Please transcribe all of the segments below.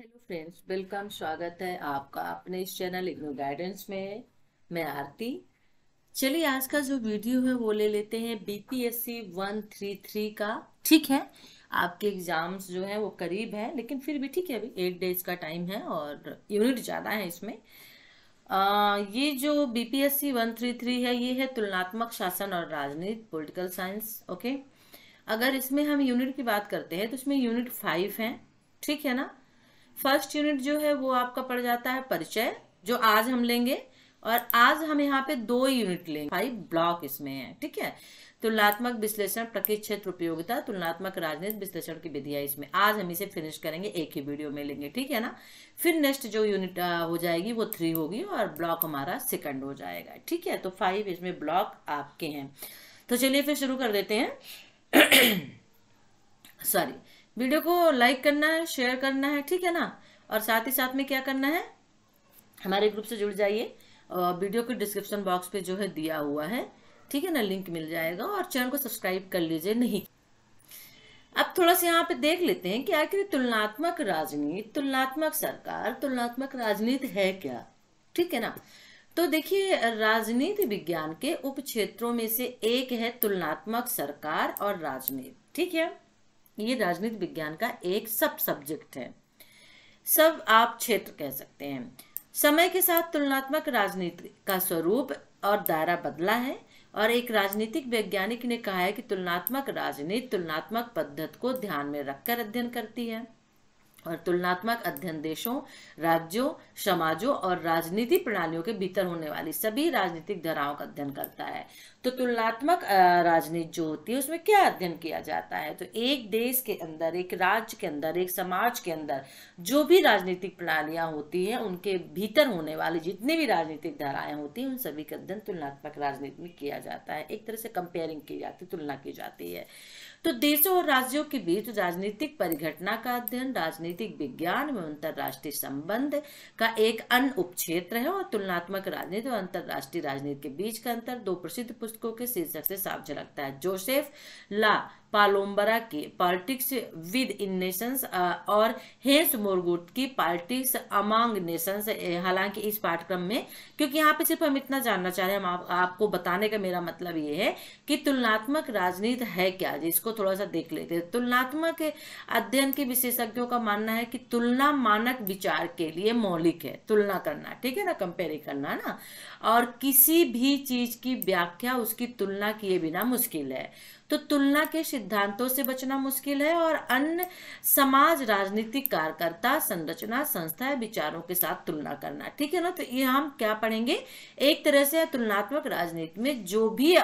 Hello friends welcome स्वागत है आपका अपने इस चैनल इग्नो गाइडेंस में मैं आरती चलिए आज का जो वीडियो है वो ले लेते हैं बीपीएससी वन थ्री थ्री का ठीक है आपके एग्जाम्स जो है वो करीब है लेकिन फिर भी ठीक है अभी एट डेज का टाइम है और यूनिट ज़्यादा है इसमें आ, ये जो बीपीएससी वन थ्री थ्री है ये है तुलनात्मक शासन और राजनीति पोलिटिकल साइंस ओके अगर इसमें हम यूनिट की बात करते हैं तो इसमें यूनिट फाइव है ठीक है ना फर्स्ट यूनिट जो है वो आपका पड़ जाता है परिचय जो आज हम लेंगे और आज हम यहाँ पे दो यूनिट लेंगे फाइव ब्लॉक इसमें है ठीक है तुलनात्मक विश्लेषण प्रकृति क्षेत्र उपयोगिता तुलनात्मक राजनीतिक विश्लेषण की विधियां इसमें आज हम इसे फिनिश करेंगे एक ही वीडियो में लेंगे ठीक है ना फिर नेक्स्ट जो यूनिट हो जाएगी वो थ्री होगी और ब्लॉक हमारा सेकंड हो जाएगा ठीक है तो फाइव इसमें ब्लॉक आपके हैं तो चलिए फिर शुरू कर देते हैं सॉरी वीडियो को लाइक करना है शेयर करना है ठीक है ना और साथ ही साथ में क्या करना है हमारे ग्रुप से जुड़ जाइए वीडियो के डिस्क्रिप्शन बॉक्स पे जो है दिया हुआ है ठीक है ना लिंक मिल जाएगा और चैनल को सब्सक्राइब कर लीजिए नहीं अब थोड़ा सा यहाँ पे देख लेते हैं कि आखिर तुलनात्मक राजनीति तुलनात्मक सरकार तुलनात्मक राजनीति है क्या ठीक है ना तो देखिए राजनीति विज्ञान के उप क्षेत्रों में से एक है तुलनात्मक सरकार और राजनीति ठीक है ये राजनीति विज्ञान का एक सब सब्जेक्ट है सब आप क्षेत्र कह सकते हैं समय के साथ तुलनात्मक राजनीति का स्वरूप और दायरा बदला है और एक राजनीतिक वैज्ञानिक ने कहा है कि तुलनात्मक राजनीति तुलनात्मक पद्धत को ध्यान में रखकर अध्ययन करती है और तुलनात्मक अध्ययन देशों राज्यों समाजों और राजनीति प्रणालियों के भीतर होने वाली सभी राजनीतिक धाराओं का अध्ययन करता है तो तुलनात्मक राजनीति जो होती है उसमें क्या अध्ययन किया जाता है तो एक देश के अंदर एक राज्य के अंदर एक समाज के अंदर जो भी राजनीतिक प्रणालियां होती हैं उनके भीतर होने वाली जितनी भी राजनीतिक धाराएं होती हैं उन सभी का अध्ययन तुलनात्मक राजनीति में किया जाता है एक तरह से कंपेयरिंग की जाती है तुलना की जाती है तो देशों और राज्यों के बीच राजनीतिक परिघटना का अध्ययन राजनीतिक विज्ञान में अंतर्राष्ट्रीय संबंध का एक अन्य उपक्षेत्र है और तुलनात्मक राजनीति और अंतर्राष्ट्रीय राजनीति के बीच का अंतर दो प्रसिद्ध पुस्तकों के शीर्षक से साफ झलकता है जोसेफ ला पालोम्बरा की पॉलिटिक्स विद इन नेशंस और हेंस मोरगुट की पॉलिटिक्स अमांग नेशंस हालांकि इस पाठ्यक्रम में क्योंकि यहाँ पे सिर्फ हम इतना जानना चाह रहे हैं हम आप, आपको बताने का मेरा मतलब ये है कि तुलनात्मक राजनीति है क्या जिसको थोड़ा सा देख लेते हैं तुलनात्मक अध्ययन के विशेषज्ञों का मानना है कि तुलना मानक विचार के लिए मौलिक है तुलना करना ठीक है ना कंपेयर करना ना और किसी भी चीज की व्याख्या उसकी तुलना किए बिना मुश्किल है तो तुलना के सिद्धांतों से बचना मुश्किल है और अन्य समाज राजनीतिक कार्यकर्ता संरचना संस्था विचारों के साथ तुलना करना ठीक है ना तो ये हम क्या पढ़ेंगे एक तरह से तुलनात्मक राजनीति में जो भी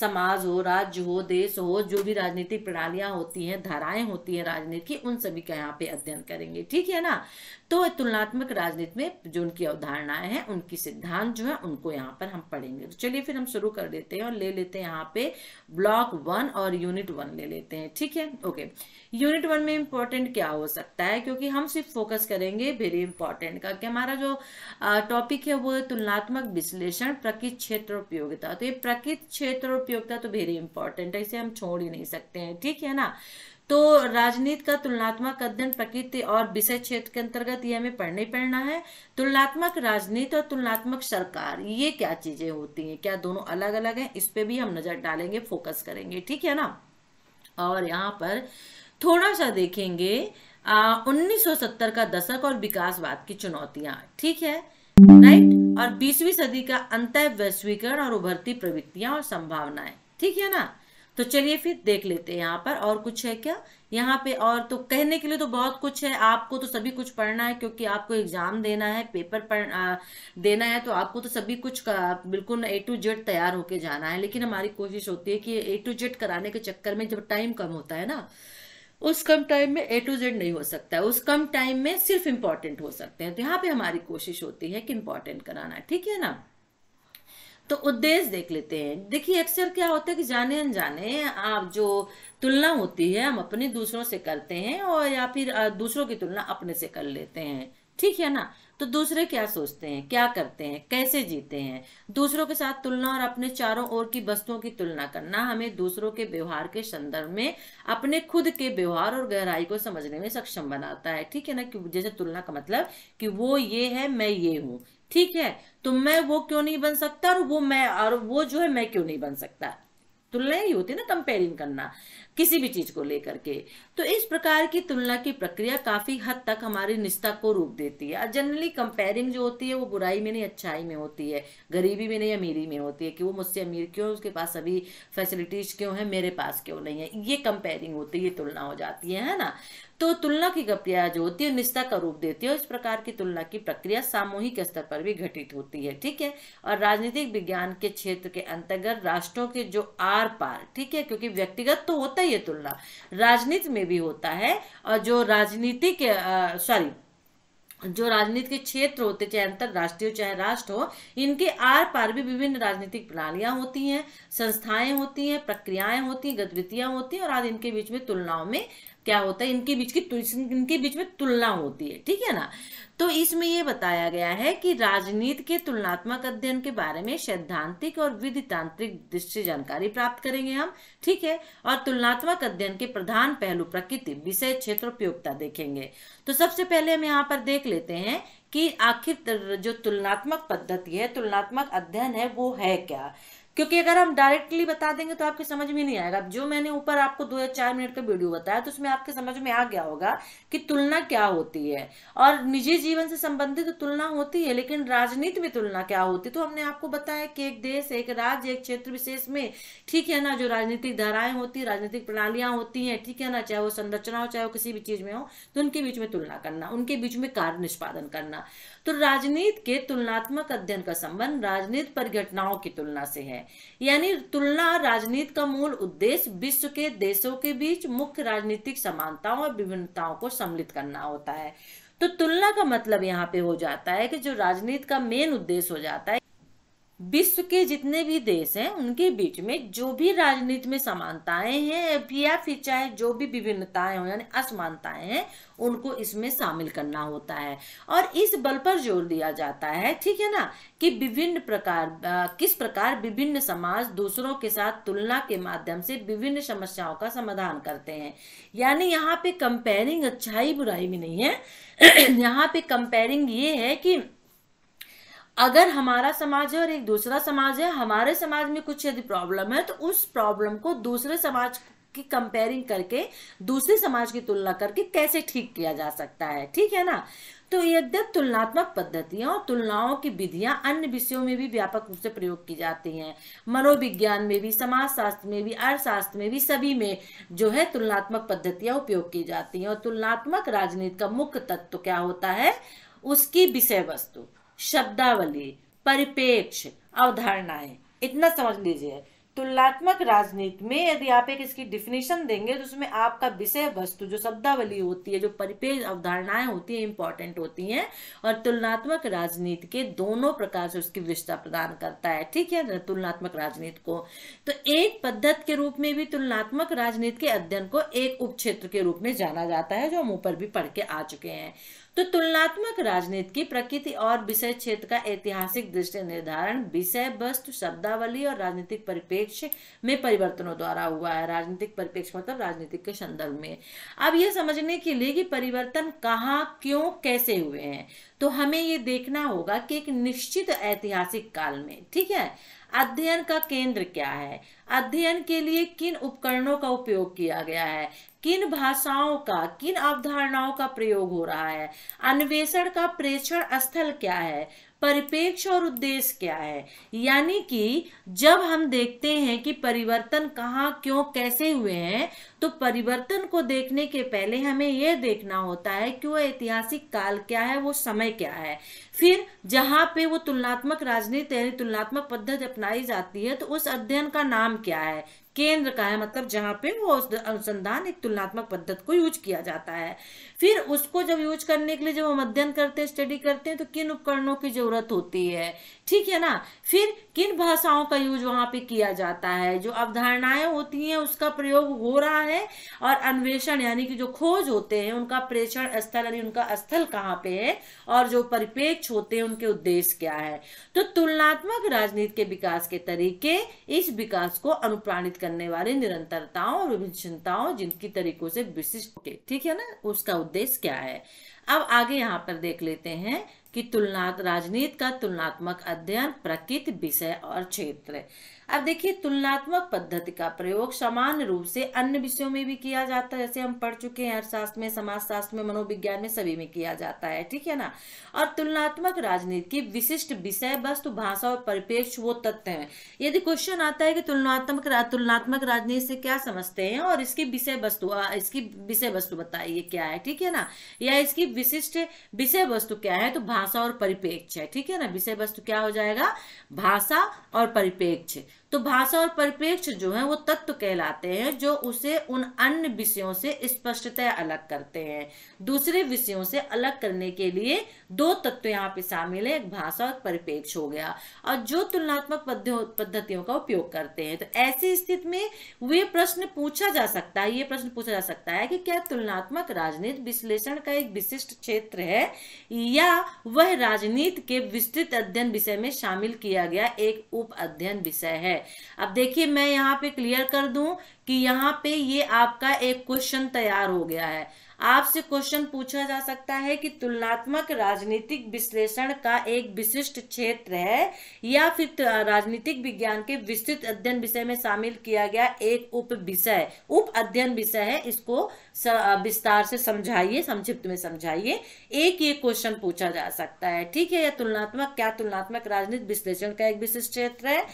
समाज हो राज्य हो देश हो जो भी राजनीतिक प्रणालियां होती हैं धाराएं होती हैं राजनीति की उन सभी का यहाँ पे अध्ययन करेंगे ठीक है ना तो तुलनात्मक राजनीति में जो उनकी अवधारणाएं हैं उनकी सिद्धांत जो है उनको यहाँ पर हम पढ़ेंगे तो चलिए फिर हम शुरू कर देते हैं और ले लेते हैं यहाँ पे ब्लॉक वन और यूनिट वन ले लेते हैं ठीक है ओके यूनिट वन में इम्पोर्टेंट क्या हो सकता है क्योंकि हम सिर्फ फोकस करेंगे वेरी इंपॉर्टेंट का कि हमारा जो टॉपिक है वो है तुलनात्मक विश्लेषण प्रकृत क्षेत्र उपयोगिता तो ये प्रकृत क्षेत्र उपयोगिता तो वेरी इंपॉर्टेंट है इसे हम छोड़ ही नहीं सकते हैं ठीक है ना तो राजनीति का तुलनात्मक अध्ययन प्रकृति और विषय क्षेत्र के अंतर्गत ये हमें पढ़ने पढ़ना है तुलनात्मक राजनीति और तुलनात्मक सरकार ये क्या चीजें होती हैं क्या दोनों अलग अलग हैं इस पे भी हम नजर डालेंगे फोकस करेंगे ठीक है ना और यहाँ पर थोड़ा सा देखेंगे आ, 1970 का दशक और विकासवाद की चुनौतियां ठीक है राइट और बीसवीं सदी का अंत वैश्वीकरण और उभरती प्रवृत्तियां और संभावनाएं ठीक है ना तो चलिए फिर देख लेते हैं यहाँ पर और कुछ है क्या यहाँ पे और तो कहने के लिए तो बहुत कुछ है आपको तो सभी कुछ पढ़ना है क्योंकि आपको एग्जाम देना है पेपर पढ़ देना है तो आपको तो सभी कुछ बिल्कुल ए टू जेड तैयार होके जाना है लेकिन हमारी कोशिश होती है कि ए टू जेड कराने के चक्कर में जब टाइम कम होता है ना उस कम टाइम में ए टू जेड नहीं हो सकता है उस कम टाइम में सिर्फ इम्पॉर्टेंट हो सकते हैं तो यहाँ पे हमारी कोशिश होती है कि इम्पॉर्टेंट कराना ठीक है ना तो उद्देश्य देख लेते हैं देखिए अक्सर क्या होता है कि जाने अनजाने आप जो तुलना होती है हम अपने दूसरों से करते हैं और या फिर दूसरों की तुलना अपने से कर लेते हैं ठीक है ना तो दूसरे क्या सोचते हैं क्या करते हैं कैसे जीते हैं दूसरों के साथ तुलना और अपने चारों ओर की वस्तुओं की तुलना करना हमें दूसरों के व्यवहार के संदर्भ में अपने खुद के व्यवहार और गहराई को समझने में सक्षम बनाता है ठीक है ना कि जैसे तुलना का मतलब कि वो ये है मैं ये हूँ ठीक है तो मैं वो क्यों नहीं बन सकता और वो मैं और वो जो है मैं क्यों नहीं बन सकता तुलना ही होती है ना कंपेयरिंग करना किसी भी चीज को लेकर के तो इस प्रकार की तुलना की प्रक्रिया काफी हद तक हमारी निष्ठा को रूप देती है जनरली कंपेयरिंग जो होती है वो बुराई में नहीं अच्छाई में होती है गरीबी में नहीं अमीरी में होती है कि वो मुझसे अमीर क्यों उसके पास सभी फैसिलिटीज क्यों है मेरे पास क्यों नहीं है ये कंपेयरिंग होती है ये तुलना हो जाती है, है ना तो तुलना की प्रक्रिया जो होती है निष्ठा का रूप देती है इस प्रकार की तुलना की प्रक्रिया सामूहिक स्तर पर भी घटित होती है ठीक है और राजनीतिक विज्ञान के क्षेत्र के अंतर्गत राष्ट्रों के जो आर पार ठीक है क्योंकि व्यक्तिगत तो होता ही है तुलना राजनीति में भी होता है और जो राजनीतिक सॉरी जो राजनीति के क्षेत्र होते चाहे अंतरराष्ट्रीय चाहे राष्ट्र हो इनके आर पार भी विभिन्न राजनीतिक प्रणालियां होती हैं संस्थाएं होती हैं प्रक्रियाएं होती हैं गतिविधियां होती हैं और आज इनके बीच में तुलनाओं में क्या होता है इनके बीच की इनके बीच में तुलना होती है ठीक है ना तो इसमें यह बताया गया है कि राजनीति के तुलनात्मक अध्ययन के बारे में सैद्धांतिक और तांत्रिक दृष्टि जानकारी प्राप्त करेंगे हम ठीक है और तुलनात्मक अध्ययन के प्रधान पहलू प्रकृति विषय क्षेत्र उपयोगिता देखेंगे तो सबसे पहले हम यहाँ पर देख लेते हैं कि आखिर जो तुलनात्मक पद्धति है तुलनात्मक अध्ययन है वो है क्या क्योंकि अगर हम डायरेक्टली बता देंगे तो आपके समझ में नहीं आएगा जो मैंने ऊपर आपको दो या चार मिनट का वीडियो बताया तो उसमें आपके समझ में आ गया होगा कि तुलना क्या होती है और निजी जीवन से संबंधित तो तुलना होती है लेकिन राजनीति में तुलना क्या होती है तो हमने आपको बताया कि एक देश एक राज्य एक क्षेत्र विशेष में ठीक है ना जो राजनीतिक धाराएं होती है राजनीतिक प्रणालियां होती हैं ठीक है ना चाहे वो संरचना हो चाहे वो किसी भी चीज में हो तो उनके बीच में तुलना करना उनके बीच में कार्य निष्पादन करना तो राजनीति के तुलनात्मक अध्ययन का संबंध राजनीति परिघटनाओं की तुलना से है यानी तुलना राजनीति का मूल उद्देश्य विश्व के देशों के बीच मुख्य राजनीतिक समानताओं और विभिन्नताओं को सम्मिलित करना होता है तो तुलना का मतलब यहाँ पे हो जाता है कि जो राजनीति का मेन उद्देश्य हो जाता है विश्व के जितने भी देश हैं उनके बीच में जो भी राजनीति में समानताएं हैं या फिर चाहे जो भी विभिन्नताएं हो यानी असमानताएं हैं उनको इसमें शामिल करना होता है और इस बल पर जोर दिया जाता है ठीक है ना कि विभिन्न प्रकार आ, किस प्रकार विभिन्न समाज दूसरों के साथ तुलना के माध्यम से विभिन्न समस्याओं का समाधान करते हैं यानी यहाँ पे कंपेयरिंग अच्छाई बुराई भी नहीं है यहाँ पे कंपेयरिंग ये है कि अगर हमारा समाज है और एक दूसरा समाज है हमारे समाज में कुछ यदि प्रॉब्लम है तो उस प्रॉब्लम को दूसरे समाज की कंपेयरिंग करके दूसरे समाज की तुलना करके कैसे ठीक किया जा सकता है ठीक है ना तो यद्यप तुलनात्मक पद्धतियां और तुलनाओं की विधियां अन्य विषयों में भी व्यापक रूप से प्रयोग की जाती हैं मनोविज्ञान में भी समाजशास्त्र में भी अर्थशास्त्र में भी सभी में जो है तुलनात्मक पद्धतियां उपयोग की जाती हैं और तुलनात्मक राजनीति का मुख्य तत्व क्या होता है उसकी विषय वस्तु शब्दावली परिपेक्ष अवधारणाएं इतना समझ लीजिए तुलनात्मक राजनीति में यदि आप एक इसकी डिफिनेशन देंगे तो उसमें आपका विषय वस्तु जो शब्दावली होती है जो परिपेज अवधारणाएं होती है इंपॉर्टेंट होती हैं और तुलनात्मक राजनीति के दोनों प्रकार से उसकी विशेषता प्रदान करता है ठीक है तुलनात्मक राजनीति को तो एक पद्धत के रूप में भी तुलनात्मक राजनीति के अध्ययन को एक उप के रूप में जाना जाता है जो हम ऊपर भी पढ़ के आ चुके हैं तो तुलनात्मक राजनीति की प्रकृति और विषय क्षेत्र का ऐतिहासिक दृष्टि निर्धारण विषय वस्तु शब्दावली और राजनीतिक परिप्रेक्ष्य में परिवर्तनों द्वारा हुआ है राजनीतिक परिप्रेक्ष्य मतलब राजनीतिक के संदर्भ में अब यह समझने के लिए कि परिवर्तन कहाँ क्यों कैसे हुए हैं तो हमें ये देखना होगा कि एक निश्चित ऐतिहासिक काल में ठीक है अध्ययन का केंद्र क्या है अध्ययन के लिए किन उपकरणों का उपयोग किया गया है किन भाषाओं का किन अवधारणाओं का प्रयोग हो रहा है अन्वेषण का प्रेक्षण स्थल क्या है परिपेक्ष और उद्देश्य क्या है यानी कि जब हम देखते हैं कि परिवर्तन कहाँ क्यों कैसे हुए हैं तो परिवर्तन को देखने के पहले हमें यह देखना होता है कि वो ऐतिहासिक काल क्या है वो समय क्या है फिर जहां पे वो तुलनात्मक राजनीति यानी तुलनात्मक पद्धति अपनाई जाती है तो उस अध्ययन का नाम क्या है केंद्र का है मतलब जहां पे वो अनुसंधान एक तुलनात्मक पद्धति को यूज किया जाता है फिर उसको जब यूज करने के लिए जब हम अध्ययन करते हैं स्टडी करते हैं तो किन उपकरणों की जरूरत होती है ठीक है ना फिर किन भाषाओं का यूज वहाँ पे किया जाता है जो अवधारणाएं होती हैं उसका प्रयोग हो रहा है और अन्वेषण यानी कि जो खोज होते हैं उनका प्रेषण स्थल यानी उनका स्थल कहाँ पे है और जो परिपेक्ष होते हैं उनके उद्देश्य क्या है तो तुलनात्मक राजनीति के विकास के तरीके इस विकास को अनुप्राणित करने वाले निरंतरताओं और विभिन्नताओं जिनकी तरीकों से विशिष्ट ठीक है ना उसका उद्देश्य क्या है अब आगे यहाँ पर देख लेते हैं कि तुलना राजनीति का तुलनात्मक अध्ययन प्रकृति विषय और क्षेत्र अब देखिए तुलनात्मक पद्धति का प्रयोग समान रूप से अन्य विषयों में भी किया जाता है जैसे हम पढ़ चुके हैं अर्थशास्त्र में समाजशास्त्र में मनोविज्ञान में सभी में किया जाता है ठीक है ना और तुलनात्मक राजनीति की विशिष्ट विषय वस्तु भाषा और परिपेक्ष वो तथ्य है यदि क्वेश्चन आता है कि तुलनात्मक रा, तुलनात्मक राजनीति से क्या समझते हैं और इसकी विषय वस्तु इसकी विषय वस्तु बताइए क्या है ठीक है ना या इसकी विशिष्ट विषय वस्तु क्या है तो भाषा और परिपेक्ष है ठीक है ना विषय वस्तु क्या हो जाएगा भाषा और परिपेक्ष तो भाषा और परिप्रेक्ष्य जो है वो तत्व कहलाते हैं जो उसे उन अन्य विषयों से स्पष्टता अलग करते हैं दूसरे विषयों से अलग करने के लिए दो तत्व तो यहाँ पे शामिल है एक भाषा और परिपेक्ष हो गया और जो तुलनात्मक पद्धतियों का उपयोग करते हैं तो ऐसी स्थिति में वे प्रश्न पूछा जा सकता है ये प्रश्न पूछा जा सकता है कि क्या तुलनात्मक राजनीति विश्लेषण का एक विशिष्ट क्षेत्र है या वह राजनीति के विस्तृत अध्ययन विषय में शामिल किया गया एक उप अध्ययन विषय है अब देखिए मैं यहाँ पे क्लियर कर दू कि यहाँ पे ये आपका एक क्वेश्चन तैयार हो गया है आपसे क्वेश्चन पूछा जा सकता है कि तुलनात्मक राजनीतिक विश्लेषण का एक विशिष्ट क्षेत्र है या फिर राजनीतिक विज्ञान के विस्तृत अध्ययन विषय में शामिल किया गया एक उप विषय उप अध्ययन विषय है इसको विस्तार से समझाइए संक्षिप्त में समझाइए एक ये क्वेश्चन पूछा जा सकता है ठीक है या तुलनात्मक क्या तुलनात्मक राजनीतिक विश्लेषण का एक विशिष्ट क्षेत्र है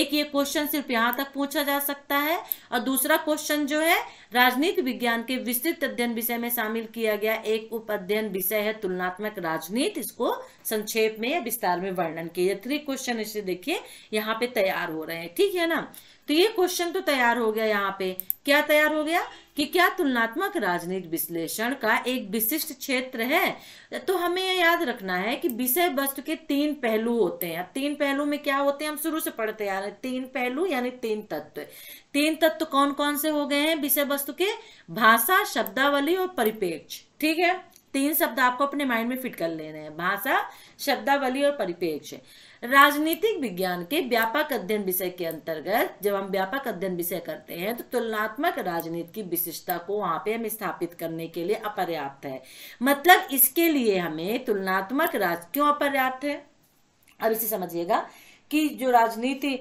एक ये क्वेश्चन सिर्फ यहां तक पूछा जा सकता है और दूसरा क्वेश्चन जो है राजनीतिक विज्ञान के विस्तृत अध्ययन विषय में में शामिल किया गया एक उप अध्ययन विषय है तुलनात्मक राजनीति इसको संक्षेप में या विस्तार में वर्णन किया थ्री क्वेश्चन इसे देखिए यहाँ पे तैयार हो रहे हैं ठीक है ना तो ये क्वेश्चन तो तैयार हो गया यहाँ पे क्या तैयार हो गया कि क्या तुलनात्मक राजनीति विश्लेषण का एक विशिष्ट क्षेत्र है तो हमें यह याद रखना है कि विषय वस्तु के तीन पहलू होते हैं अब तीन पहलू में क्या होते हैं हम शुरू से पढ़ते आ रहे हैं तीन पहलू यानी तीन तत्व तीन तत्व कौन कौन से हो गए हैं विषय वस्तु के भाषा शब्दावली और परिपेक्ष ठीक है तीन शब्द आपको अपने माइंड में फिट कर लेने हैं भाषा शब्दावली और परिपेक्ष राजनीतिक विज्ञान के व्यापक अध्ययन विषय के अंतर्गत जब हम व्यापक अध्ययन विषय करते हैं तो तुलनात्मक राजनीति की विशिष्टता को वहां पे हम स्थापित करने के लिए अपर्याप्त है मतलब इसके लिए हमें तुलनात्मक राज क्यों अपर्याप्त है अब इसे समझिएगा कि जो राजनीति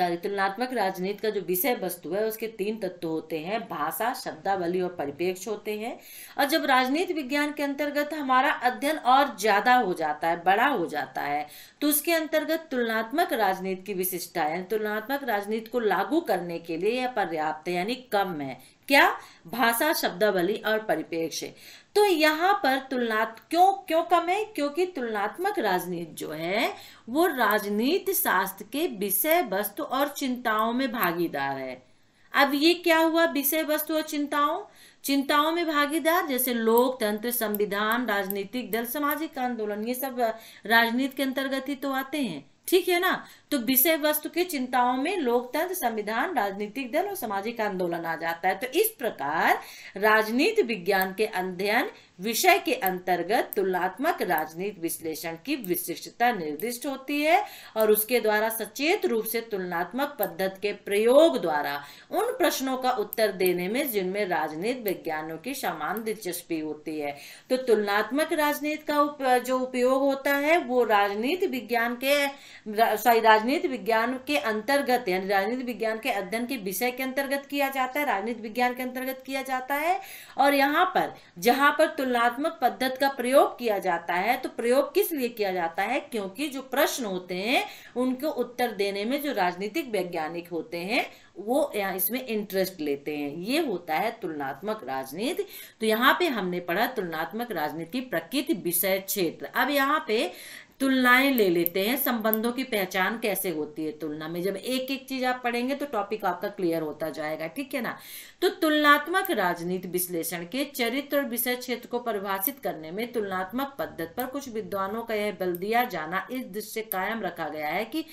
तुलनात्मक राजनीति का जो विषय वस्तु है उसके तीन तत्व होते हैं भाषा शब्दावली और परिपेक्ष होते हैं और जब राजनीति विज्ञान के अंतर्गत हमारा अध्ययन और ज्यादा हो जाता है बड़ा हो जाता है तो उसके अंतर्गत तुलनात्मक राजनीति की विशिष्टता है तुलनात्मक राजनीति को लागू करने के लिए यह पर्याप्त यानी कम है क्या भाषा शब्दावली और परिपेक्ष तो यहाँ पर तुलनात् क्यों क्यों कम है क्योंकि तुलनात्मक राजनीति जो है वो राजनीति शास्त्र के विषय वस्तु और चिंताओं में भागीदार है अब ये क्या हुआ विषय वस्तु और चिंताओं चिंताओं में भागीदार जैसे लोकतंत्र संविधान राजनीतिक दल सामाजिक आंदोलन ये सब राजनीति के अंतर्गत ही तो आते हैं ठीक है ना तो विषय वस्तु की चिंताओं में लोकतंत्र संविधान राजनीतिक दल और सामाजिक आंदोलन आ जाता है तो इस प्रकार राजनीति विज्ञान के अध्ययन विषय के अंतर्गत तुलनात्मक राजनीति विश्लेषण की विशिष्टता निर्दिष्ट होती है और उसके द्वारा सचेत रूप से तुलनात्मक पद्धति के प्रयोग द्वारा उन प्रश्नों का उत्तर देने में जिनमें राजनीति विज्ञानों की समान दिलचस्पी होती है तो तुलनात्मक राजनीति का उप, जो उपयोग होता है वो राजनीति विज्ञान के सॉरी राजनीति विज्ञान के अंतर्गत यानी राजनीति विज्ञान के अध्ययन के विषय के अंतर्गत किया जाता है राजनीति विज्ञान के अंतर्गत किया जाता है और यहाँ पर जहाँ पर तुलनात्मक पद्धति का प्रयोग किया जाता है तो प्रयोग किस लिए किया जाता है क्योंकि जो प्रश्न होते हैं उनको उत्तर देने में जो राजनीतिक वैज्ञानिक होते हैं वो यहाँ इसमें इंटरेस्ट लेते हैं ये होता है तुलनात्मक राजनीति तो यहाँ पे हमने पढ़ा तुलनात्मक राजनीति की प्रकृति विषय क्षेत्र अब यहाँ पे तुलनाएं ले लेते हैं संबंधों की पहचान कैसे होती है तुलना में जब एक एक चीज आप पढ़ेंगे तो टॉपिक आपका क्लियर होता जाएगा ठीक है ना तो तुलनात्मक राजनीति विश्लेषण के चरित्र और विषय क्षेत्र को परिभाषित करने में तुलनात्मक पद्धत पर कुछ विद्वानों का यह बल दिया जाना इस दृश्य कायम रखा गया है कि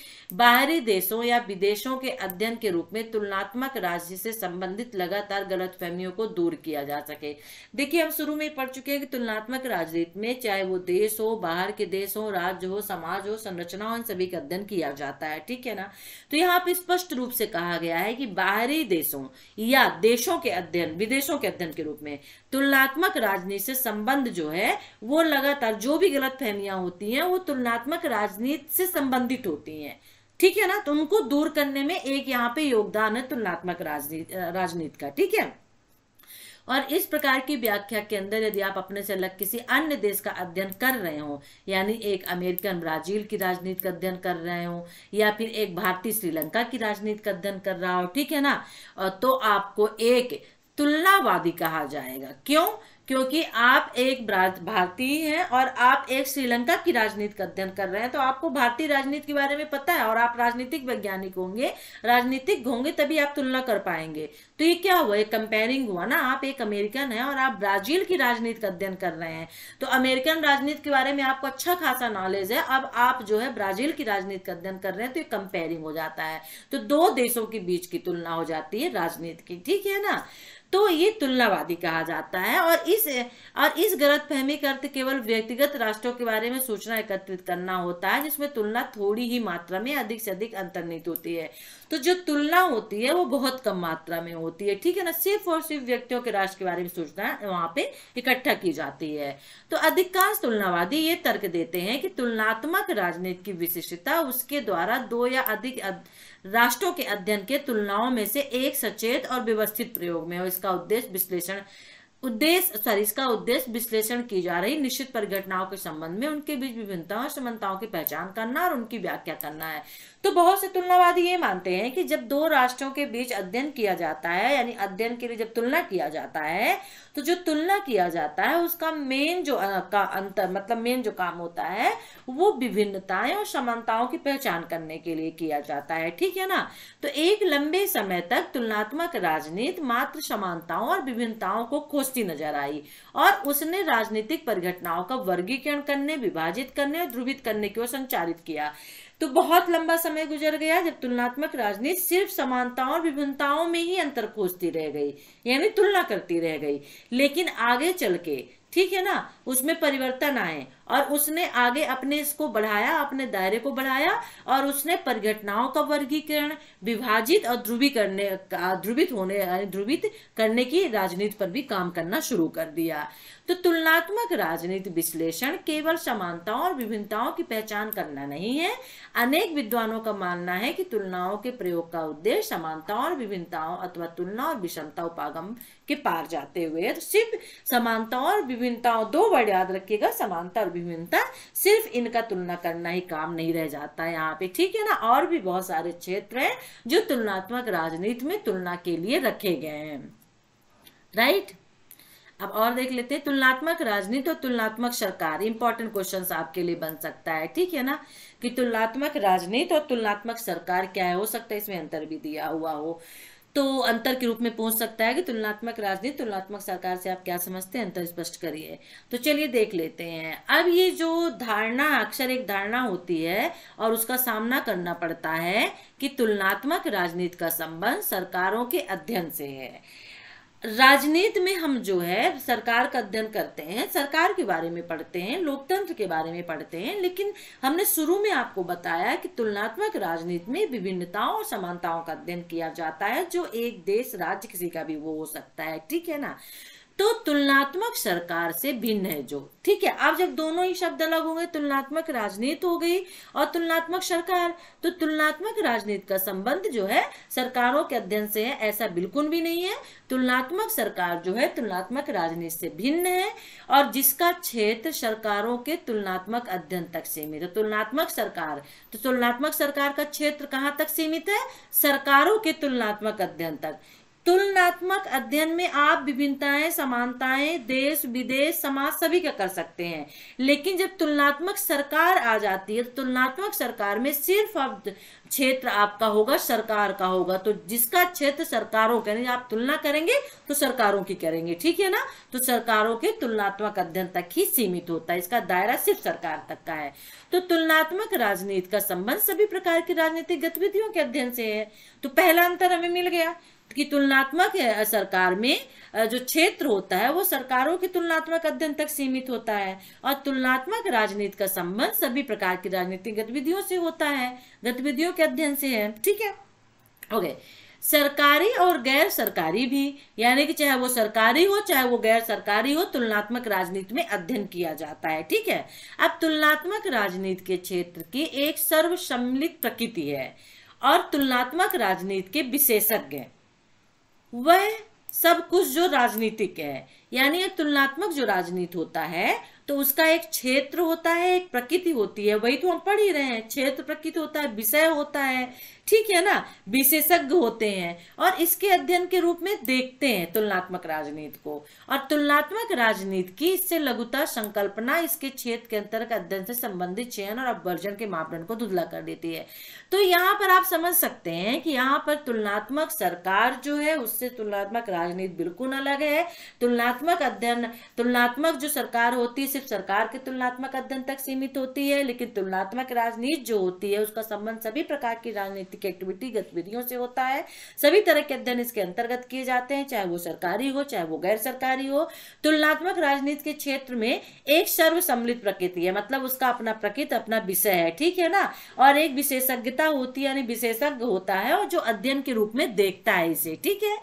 बाहरी देशों या विदेशों के अध्ययन के रूप में तुलनात्मक राज्य से संबंधित लगातार गलत को दूर किया जा सके देखिए हम शुरू में पढ़ चुके हैं कि तुलनात्मक राजनीति में चाहे वो देश हो बाहर के देश हो राज्य राज्य हो समाज हो संरचना हो इन सभी का अध्ययन किया जाता है ठीक है ना तो यहाँ पे स्पष्ट रूप से कहा गया है कि बाहरी देशों या देशों के अध्ययन विदेशों के अध्ययन के रूप में तुलनात्मक राजनीति से संबंध जो है वो लगातार जो भी गलत फहमियां होती हैं वो तुलनात्मक राजनीति से संबंधित होती हैं ठीक है ना तो उनको दूर करने में एक यहाँ पे योगदान है तुलनात्मक राजनीति राजनीति का ठीक है और इस प्रकार की व्याख्या के अंदर यदि आप अपने से अलग किसी अन्य देश का अध्ययन कर रहे हो यानी एक अमेरिकन ब्राजील की राजनीति का अध्ययन कर रहे हो या फिर एक भारतीय श्रीलंका की राजनीति का अध्ययन कर रहा हो ठीक है ना तो आपको एक तुलनावादी कहा जाएगा क्यों क्योंकि आप एक भारतीय हैं और आप एक श्रीलंका की राजनीति का अध्ययन कर रहे हैं तो आपको भारतीय राजनीति के बारे में पता है और आप राजनीतिक वैज्ञानिक होंगे राजनीतिक होंगे तभी आप तुलना कर पाएंगे तो ये क्या हुआ एक कंपेयरिंग हुआ ना आप एक अमेरिकन है और आप ब्राजील की राजनीति का अध्ययन कर रहे हैं तो अमेरिकन राजनीति के बारे में आपको अच्छा खासा नॉलेज है अब आप जो है ब्राजील की राजनीति का अध्ययन कर रहे हैं तो ये कंपेयरिंग हो जाता है तो दो देशों के बीच की तुलना हो जाती है राजनीति की ठीक है ना तो ये तुलनावादी कहा जाता है और इस और इस गलत फहमी का अर्थ केवल व्यक्तिगत राष्ट्रों के बारे में सूचना एकत्रित करना होता है जिसमें तुलना थोड़ी ही मात्रा में अधिक से अधिक अंतर्निहित होती है तो जो तुलना होती है वो बहुत कम मात्रा में होती है ठीक है ना सिर्फ और सिर्फ व्यक्तियों के राष्ट्र के बारे में सूचना वहां पे इकट्ठा की जाती है तो अधिकांश तुलनावादी ये तर्क देते हैं कि तुलनात्मक राजनीति की विशिष्टता उसके द्वारा दो या अधिक राष्ट्रों के अध्ययन के तुलनाओं में से एक सचेत और व्यवस्थित प्रयोग में हो इसका उद्देश्य विश्लेषण उद्देश्य सॉरी इसका उद्देश्य विश्लेषण की जा रही निश्चित परिघटनाओं के संबंध में उनके बीच विभिन्नताओं और समानताओं की पहचान करना और उनकी व्याख्या करना है तो बहुत से तुलनावादी ये मानते हैं कि जब दो राष्ट्रों के बीच अध्ययन किया जाता है यानी अध्ययन के लिए जब तुलना किया जाता है तो जो तुलना किया जाता है उसका मेन जो का अंतर मतलब मेन जो काम होता है वो विभिन्नताएं और समानताओं की पहचान करने के लिए किया जाता है ठीक है ना तो एक लंबे समय तक तुलनात्मक राजनीति मात्र समानताओं और विभिन्नताओं को खोजती नजर आई और उसने राजनीतिक परिघटनाओं का वर्गीकरण करने विभाजित करने और ध्रुवित करने की ओर संचालित किया तो बहुत लंबा समय गुजर गया जब तुलनात्मक राजनीति सिर्फ समानताओं और विभिन्नताओं में ही अंतर खोजती रह गई यानी तुलना करती रह गई लेकिन आगे चल के ठीक है ना उसमें परिवर्तन आए और उसने आगे अपने इसको बढ़ाया अपने दायरे को बढ़ाया और उसने परिघटनाओं का वर्गीकरण विभाजित और करने ध्रुवित होने ध्रुवित करने की राजनीति पर भी काम करना शुरू कर दिया तो तुलनात्मक राजनीति विश्लेषण केवल समानताओं और विभिन्नताओं की पहचान करना नहीं है अनेक विद्वानों का मानना है कि तुलनाओं के प्रयोग का उद्देश्य समानताओं और विभिन्नताओं अथवा तुलना और विषमता उपागम के पार जाते हुए तो सिर्फ समानताओं और विभिन्नताओं दो वर्ड याद रखिएगा समानता और अभिन्नता सिर्फ इनका तुलना करना ही काम नहीं रह जाता है यहाँ पे ठीक है ना और भी बहुत सारे क्षेत्र हैं जो तुलनात्मक राजनीति में तुलना के लिए रखे गए हैं राइट अब और देख लेते हैं तुलनात्मक राजनीति और तुलनात्मक सरकार इंपॉर्टेंट क्वेश्चन आपके लिए बन सकता है ठीक है ना कि तुलनात्मक राजनीति और तुलनात्मक सरकार क्या है हो सकता है इसमें अंतर भी दिया हुआ हो तो अंतर के रूप में पहुंच सकता है कि तुलनात्मक राजनीति तुलनात्मक सरकार से आप क्या समझते हैं अंतर स्पष्ट करिए तो चलिए देख लेते हैं अब ये जो धारणा अक्सर एक धारणा होती है और उसका सामना करना पड़ता है कि तुलनात्मक राजनीति का संबंध सरकारों के अध्ययन से है राजनीति में हम जो है सरकार का अध्ययन करते हैं सरकार के बारे में पढ़ते हैं लोकतंत्र के बारे में पढ़ते हैं लेकिन हमने शुरू में आपको बताया कि तुलनात्मक राजनीति में विभिन्नताओं और समानताओं का अध्ययन किया जाता है जो एक देश राज्य किसी का भी वो हो सकता है ठीक है ना तो तुलनात्मक सरकार से भिन्न है जो ठीक है अब जब दोनों ही शब्द अलग होंगे तुलनात्मक राजनीति हो गई और तुलनात्मक सरकार तो तुलनात्मक राजनीति का संबंध जो है सरकारों के अध्ययन से है ऐसा बिल्कुल भी नहीं है तुलनात्मक सरकार जो है तुलनात्मक राजनीति से भिन्न है और जिसका क्षेत्र सरकारों के तुलनात्मक अध्ययन तक सीमित है तो तुलनात्मक सरकार तो तुलनात्मक सरकार का क्षेत्र कहाँ तक सीमित है सरकारों के तुलनात्मक अध्ययन तक तुलनात्मक अध्ययन में आप विभिन्नताएं समानताएं देश विदेश समाज सभी का कर सकते हैं लेकिन जब तुलनात्मक सरकार आ जाती है तो तुलनात्मक सरकार में सिर्फ आप क्षेत्र आपका होगा सरकार का होगा तो जिसका क्षेत्र सरकारों का आप तुलना करेंगे तो सरकारों की करेंगे ठीक है ना तो सरकारों के तुलनात्मक अध्ययन तक ही सीमित होता है इसका दायरा सिर्फ सरकार तक का है तो तुलनात्मक राजनीति का संबंध सभी प्रकार की राजनीतिक गतिविधियों के अध्ययन से है तो पहला अंतर हमें मिल गया की तुलनात्मक सरकार में जो क्षेत्र होता है वो सरकारों की तुलनात्मक अध्ययन तक सीमित होता है और तुलनात्मक राजनीति का संबंध सभी प्रकार की राजनीतिक गतिविधियों से होता है गतिविधियों के अध्ययन से है ठीक है ओके सरकारी और गैर सरकारी भी यानी कि चाहे वो सरकारी हो चाहे वो गैर सरकारी हो तुलनात्मक राजनीति में अध्ययन किया जाता है ठीक है अब तुलनात्मक राजनीति के क्षेत्र की एक सर्वसम्मिलित प्रकृति है और तुलनात्मक राजनीति के विशेषज्ञ वह सब कुछ जो राजनीतिक है यानी तुलनात्मक जो राजनीति होता है तो उसका एक क्षेत्र होता है एक प्रकृति होती है वही तो हम पढ़ ही रहे हैं क्षेत्र प्रकृति होता है विषय होता है ठीक है ना विशेषज्ञ होते हैं और इसके अध्ययन के रूप में देखते हैं तुलनात्मक राजनीति को और तुलनात्मक राजनीति की इससे लघुता संकल्पना इसके क्षेत्र के अंतर्गत अध्ययन से संबंधित चयन और अपवर्जन के मापदंड को धुधला कर देती है तो यहाँ पर आप समझ सकते हैं कि यहाँ पर तुलनात्मक सरकार जो है उससे तुलनात्मक राजनीति बिल्कुल अलग है तुलनात्मक अध्ययन तुलनात्मक जो सरकार होती है सिर्फ सरकार के तुलनात्मक अध्ययन तक सीमित होती है लेकिन तुलनात्मक राजनीति जो होती है उसका संबंध सभी प्रकार की राजनीति की एक्टिविटी गतिविधियों से होता है सभी तरह के अध्ययन इसके अंतर्गत किए जाते हैं चाहे वो सरकारी हो चाहे वो गैर सरकारी हो तुलनात्मक राजनीति के क्षेत्र में एक सर्व सम्मिलित प्रकृति है मतलब उसका अपना प्रकृति अपना विषय है ठीक है ना और एक विशेषज्ञता होती है यानी विशेषज्ञ होता है और जो अध्ययन के रूप में देखता है इसे ठीक है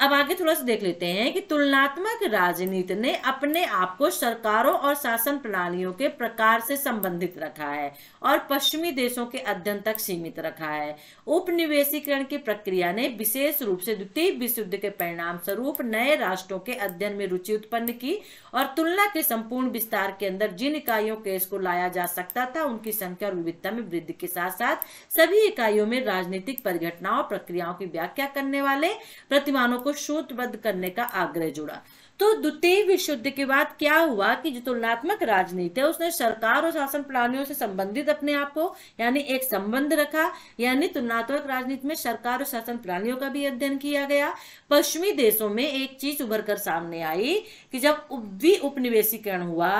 अब आगे थोड़ा सा देख लेते हैं कि तुलनात्मक राजनीति ने अपने आप को सरकारों और शासन प्रणालियों के प्रकार से संबंधित रखा है और पश्चिमी देशों के अध्ययन तक सीमित रखा है उपनिवेशीकरण की प्रक्रिया ने विशेष रूप से द्वितीय विश्व युद्ध के परिणाम स्वरूप नए राष्ट्रों के अध्ययन में रुचि उत्पन्न की और तुलना के संपूर्ण विस्तार के अंदर जिन इकाइयों के इसको लाया जा सकता था उनकी संख्या और विविधता में वृद्धि के साथ साथ सभी इकाइयों में राजनीतिक परिघटनाओं प्रक्रियाओं की व्याख्या करने वाले प्रतिमानों को को श्रोतबद्ध करने का आग्रह जुड़ा तो द्वितीय विश्व युद्ध के बाद क्या हुआ कि जो तुलनात्मक राजनीति है उसने सरकार और शासन प्रणालियों से संबंधित अपने आप को यानी एक संबंध रखा यानी तुलनात्मक राजनीति में सरकार और शासन प्रणालियों का भी अध्ययन किया गया पश्चिमी देशों में एक चीज उभर कर सामने आई कि जब द्वि उपनिवेशीकरण हुआ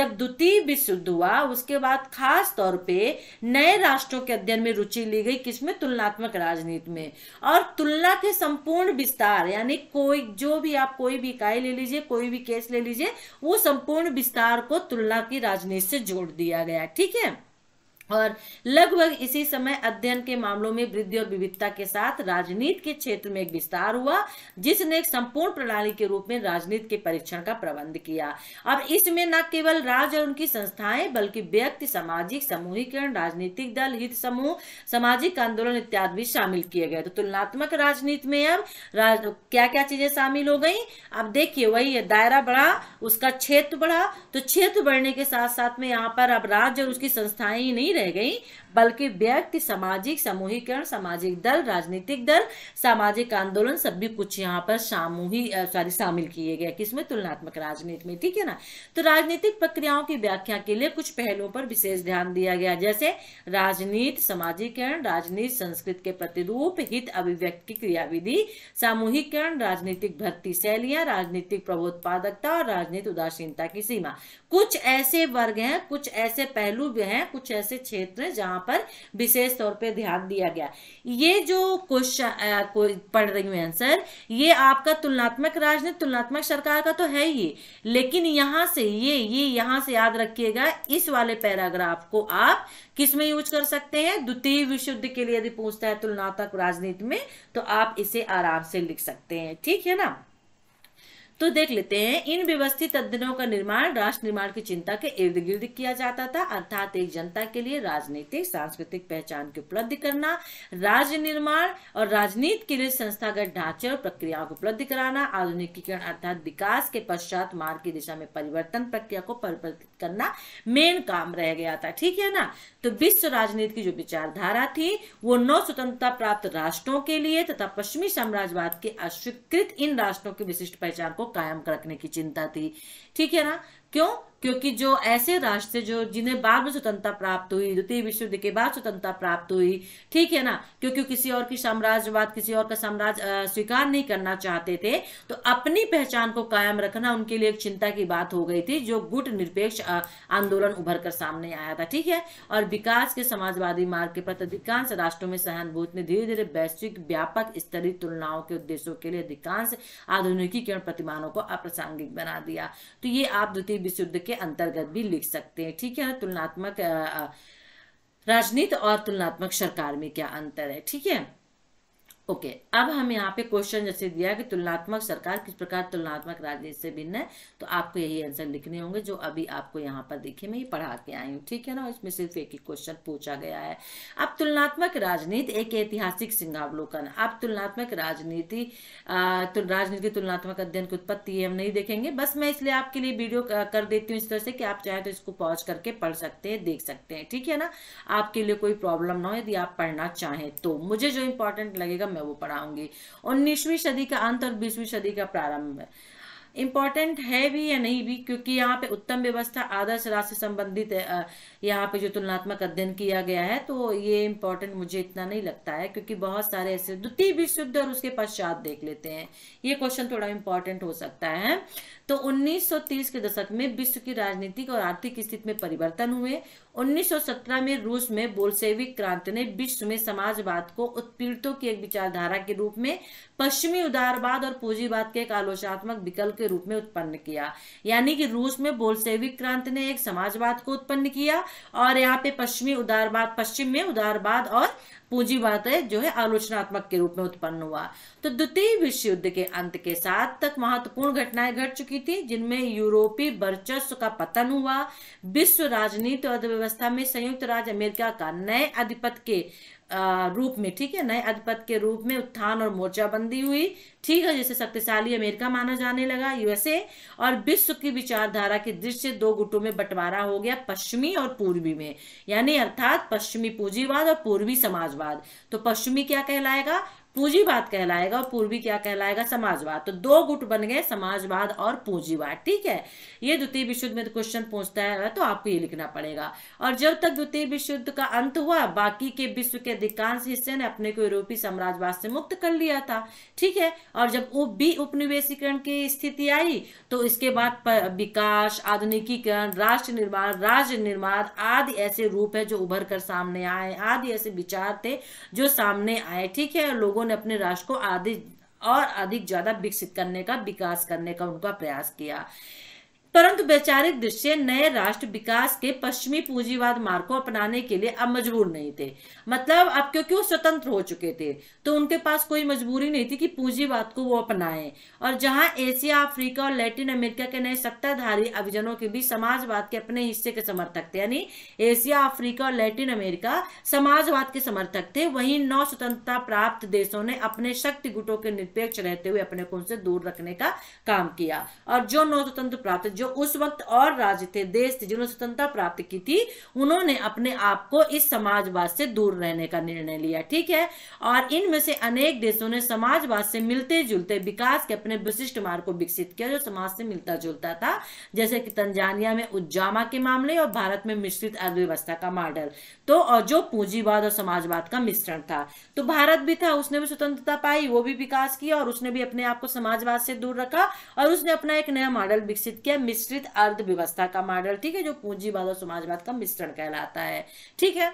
जब द्वितीय विश्व युद्ध हुआ उसके बाद खास तौर पर नए राष्ट्रों के अध्ययन में रुचि ली गई किसमें तुलनात्मक राजनीति में और तुलना के संपूर्ण विस्तार यानी कोई जो भी आप कोई भी इकाई ले ली लीजिए कोई भी केस ले लीजिए वो संपूर्ण विस्तार को तुलना की राजनीति से जोड़ दिया गया ठीक है और लगभग इसी समय अध्ययन के मामलों में वृद्धि और विविधता के साथ राजनीति के क्षेत्र में एक विस्तार हुआ जिसने एक संपूर्ण प्रणाली के रूप में राजनीति के परीक्षण का प्रबंध किया अब इसमें न केवल राज्य और उनकी संस्थाएं बल्कि व्यक्ति सामाजिक समूहीकरण राजनीतिक दल हित समूह सामाजिक आंदोलन इत्यादि भी शामिल किए गए तो तुलनात्मक राजनीति में अब राज, क्या क्या चीजें शामिल हो गई अब देखिए वही दायरा बढ़ा उसका क्षेत्र बढ़ा तो क्षेत्र बढ़ने के साथ साथ में यहाँ पर अब राज्य और उसकी संस्थाएं ही नहीं रह गई बल्कि व्यक्ति सामाजिक समूहीकरण सामाजिक दल राजनीतिक दल सामाजिक आंदोलन सभी कुछ यहाँ पर सामूहिक सॉरी शामिल किए गए किसमें तुलनात्मक राजनीति में ठीक है ना तो राजनीतिक प्रक्रियाओं की व्याख्या के लिए कुछ पहलुओं पर विशेष ध्यान दिया गया जैसे राजनीति सामाजिकरण राजनीति संस्कृत के प्रतिरूप हित अभिव्यक्ति की क्रियाविधि सामूहिकरण राजनीतिक भक्ति शैलियां राजनीतिक प्रभोत्पादकता और राजनीतिक उदासीनता की सीमा कुछ ऐसे वर्ग हैं कुछ ऐसे पहलू भी हैं कुछ ऐसे क्षेत्र हैं जहां पर विशेष तौर पे ध्यान दिया गया ये जो क्वेश्चन पढ़ रही हूँ आंसर ये आपका तुलनात्मक राजनीति तुलनात्मक सरकार का तो है ही लेकिन यहाँ से ये ये यहाँ से याद रखिएगा इस वाले पैराग्राफ को आप किस में यूज कर सकते हैं द्वितीय विश्व युद्ध के लिए यदि पूछता है तुलनात्मक राजनीति में तो आप इसे आराम से लिख सकते हैं ठीक है ना तो देख लेते हैं इन व्यवस्थित अध्ययनों का निर्माण राष्ट्र निर्माण की चिंता के इर्द गिर्द किया जाता था अर्थात एक जनता के लिए राजनीतिक सांस्कृतिक पहचान की उपलब्ध करना राज्य निर्माण और राजनीति के लिए संस्थागत ढांचे और प्रक्रियाओं को उपलब्ध कराना आधुनिकीकरण अर्थात विकास के पश्चात मार्ग की दिशा में परिवर्तन प्रक्रिया को परिवर्तित करना मेन काम रह गया था ठीक है ना तो विश्व राजनीति की जो विचारधारा थी वो नौ स्वतंत्रता प्राप्त राष्ट्रों के लिए तथा पश्चिमी साम्राज्यवाद के अस्वीकृत इन राष्ट्रों की विशिष्ट पहचान को कायम रखने की चिंता थी ठीक है ना क्यों क्योंकि जो ऐसे राष्ट्र जो जिन्हें बाद में स्वतंत्रता प्राप्त हुई द्वितीय विश्व युद्ध के बाद स्वतंत्रता प्राप्त हुई ठीक है ना क्योंकि किसी और की साम्राज्यवाद किसी और का साम्राज्य स्वीकार नहीं करना चाहते थे तो अपनी पहचान को कायम रखना उनके लिए एक चिंता की बात हो गई थी जो गुट निरपेक्ष आंदोलन उभर कर सामने आया था ठीक है और विकास के समाजवादी मार्ग के प्रति अधिकांश राष्ट्रों में सहानुभूति ने धीरे धीरे वैश्विक व्यापक स्तरीय तुलनाओं के उद्देश्यों के लिए अधिकांश आधुनिकीकरण प्रतिमानों को अप्रासंगिक बना दिया तो ये आप द्वितीय विश्व युद्ध के अंतर्गत भी लिख सकते हैं ठीक है तुलनात्मक राजनीति और तुलनात्मक सरकार में क्या अंतर है ठीक है ओके okay, अब हमें यहाँ पे क्वेश्चन जैसे दिया कि तुलनात्मक सरकार किस प्रकार तुलनात्मक राज्य से भिन्न है तो आपको यही आंसर लिखने होंगे जो अभी आपको यहाँ पर देखिए मैं ये पढ़ा के आई हूँ ठीक है ना इसमें सिर्फ एक ही क्वेश्चन पूछा गया है अब तुलनात्मक राजनीति एक ऐतिहासिक सिंहावलोकन अब तुलनात्मक राजनीति राजनीति तुलनात्मक अध्ययन की उत्पत्ति हम नहीं देखेंगे बस मैं इसलिए आपके लिए वीडियो कर देती हूँ इस तरह से कि आप चाहे तो इसको पॉज करके पढ़ सकते हैं देख सकते हैं ठीक है ना आपके लिए कोई प्रॉब्लम ना हो यदि आप पढ़ना चाहें तो मुझे जो इंपॉर्टेंट लगेगा मैं वो पढ़ाऊंगी उन्नीसवीं सदी का अंत और बीसवीं सदी का प्रारंभ इम्पॉर्टेंट है भी या नहीं भी क्योंकि यहाँ पे उत्तम व्यवस्था आदर्श राष्ट्र से संबंधित यहाँ पे जो तुलनात्मक अध्ययन किया गया है तो ये इम्पोर्टेंट मुझे इतना नहीं लगता है क्योंकि बहुत सारे ऐसे द्वितीय विश्व युद्ध और उसके पश्चात देख लेते हैं ये क्वेश्चन थोड़ा इम्पोर्टेंट हो सकता है तो 1930 के दशक में विश्व की राजनीतिक और आर्थिक स्थिति में परिवर्तन हुए 1917 में रूस में बोल्सेविक क्रांति ने विश्व में समाजवाद को उत्पीड़ितों की एक विचारधारा के रूप में पश्चिमी उदारवाद और पूंजीवाद के एक आलोचनात्मक विकल्प के रूप में उत्पन्न किया यानी कि रूस में बोल्सेविक क्रांति ने एक समाजवाद को उत्पन्न किया और यहाँ पे पश्चिमी उदारवाद पश्चिम में उदारवाद और पूंजीवाद जो है आलोचनात्मक के रूप में उत्पन्न हुआ तो द्वितीय विश्व युद्ध के अंत के साथ तक महत्वपूर्ण घटनाएं घट चुकी थी जिनमें यूरोपीय वर्चस्व का पतन हुआ विश्व राजनीति और अर्थव्यवस्था में संयुक्त राज्य अमेरिका का नए अधिपत के रूप में ठीक है नए अधिपत के रूप में उत्थान और मोर्चाबंदी हुई ठीक है जिसे शक्तिशाली अमेरिका माना जाने लगा यूएसए और विश्व की विचारधारा की दृश्य दो गुटों में बंटवारा हो गया पश्चिमी और पूर्वी में यानी अर्थात पश्चिमी पूंजीवाद और पूर्वी समाजवाद तो पश्चिमी क्या कहलाएगा पूंजीवाद कहलाएगा और पूर्वी क्या कहलाएगा समाजवाद तो दो गुट बन गए समाजवाद और पूंजीवाद ठीक है ये द्वितीय विश्व में क्वेश्चन पूछता है तो आपको ये लिखना पड़ेगा और जब तक द्वितीय विश्व का अंत हुआ बाकी के विश्व के अधिकांश हिस्से ने अपने को यूरोपीय साम्राज्यवाद से मुक्त कर लिया था ठीक है और जब भी उपनिवेशीकरण की स्थिति आई तो इसके बाद विकास आधुनिकीकरण राष्ट्र निर्माण राज्य निर्माण आदि ऐसे रूप है जो उभर कर सामने आए आदि ऐसे विचार थे जो सामने आए ठीक है लोगों लोगों ने अपने राष्ट्र को आदि और अधिक ज़्यादा विकसित करने का विकास करने का उनका प्रयास किया परंतु वैचारिक दृश्य नए राष्ट्र विकास के पश्चिमी पूंजीवाद मार्ग को अपनाने के लिए अब मजबूर नहीं थे मतलब अब क्योंकि वो स्वतंत्र हो चुके थे तो उनके पास कोई मजबूरी नहीं थी कि पूंजीवाद को वो अपनाएं और जहां एशिया अफ्रीका और लैटिन अमेरिका के नए सत्ताधारी अभिजनों के बीच समाजवाद के अपने हिस्से के समर्थक थे यानी एशिया अफ्रीका और लैटिन अमेरिका समाजवाद के समर्थक थे वहीं नौ स्वतंत्रता प्राप्त देशों ने अपने शक्ति गुटों के निरपेक्ष रहते हुए अपने को उनसे दूर रखने का काम किया और जो नौ स्वतंत्र प्राप्त जो जो उस वक्त और राज्य थे देश थे जिन्होंने स्वतंत्रता प्राप्त की थी उन्होंने अपने आप को इस समाजवाद से दूर रहने का निर्णय लिया ठीक है और इनमें से अनेक देशों ने समाजवाद से मिलते जुलते विकास के अपने विशिष्ट मार्ग को विकसित किया जो समाज से मिलता जुलता था जैसे कि तंजानिया में उज्जामा के मामले और भारत में मिश्रित अर्थव्यवस्था का मॉडल तो और जो पूंजीवाद और समाजवाद का मिश्रण था तो भारत भी था उसने भी स्वतंत्रता पाई वो भी विकास किया और उसने भी अपने आप को समाजवाद से दूर रखा और उसने अपना एक नया मॉडल विकसित किया मिश्रित अर्थव्यवस्था का मॉडल ठीक है जो पूंजीवाद और समाजवाद का मिश्रण कहलाता है ठीक है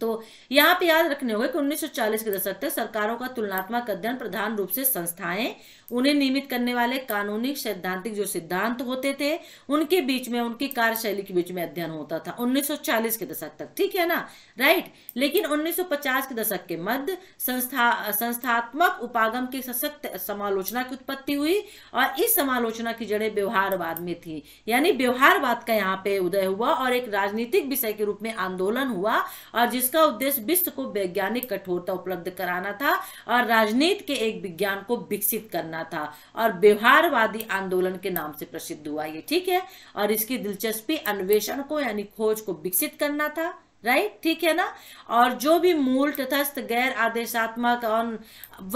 तो यहाँ पे याद रखने होंगे कि 1940 के दशक तक सरकारों का तुलनात्मक अध्ययन प्रधान रूप से संस्थाएं उन्हें नियमित करने वाले कानूनी सैद्धांतिक जो सिद्धांत होते थे उनके बीच में उनकी कार्यशैली के बीच में अध्ययन होता था 1940 के दशक तक ठीक है ना राइट लेकिन 1950 के दशक के मध्य संस्था संस्थात्मक उपागम की सशक्त समालोचना की उत्पत्ति हुई और इस समालोचना की जड़ें व्यवहारवाद में थी यानी व्यवहारवाद का यहाँ पे उदय हुआ और एक राजनीतिक विषय के रूप में आंदोलन हुआ और जिसका उद्देश्य विश्व को वैज्ञानिक कठोरता उपलब्ध कराना था और राजनीति के एक विज्ञान को विकसित करना था और व्यवहारवादी आंदोलन के नाम से प्रसिद्ध हुआ ये ठीक है और इसकी दिलचस्पी अन्वेषण को यानी खोज को विकसित करना था राइट ठीक है ना और जो भी मूल तथस्थ गैर आदेशात्मक और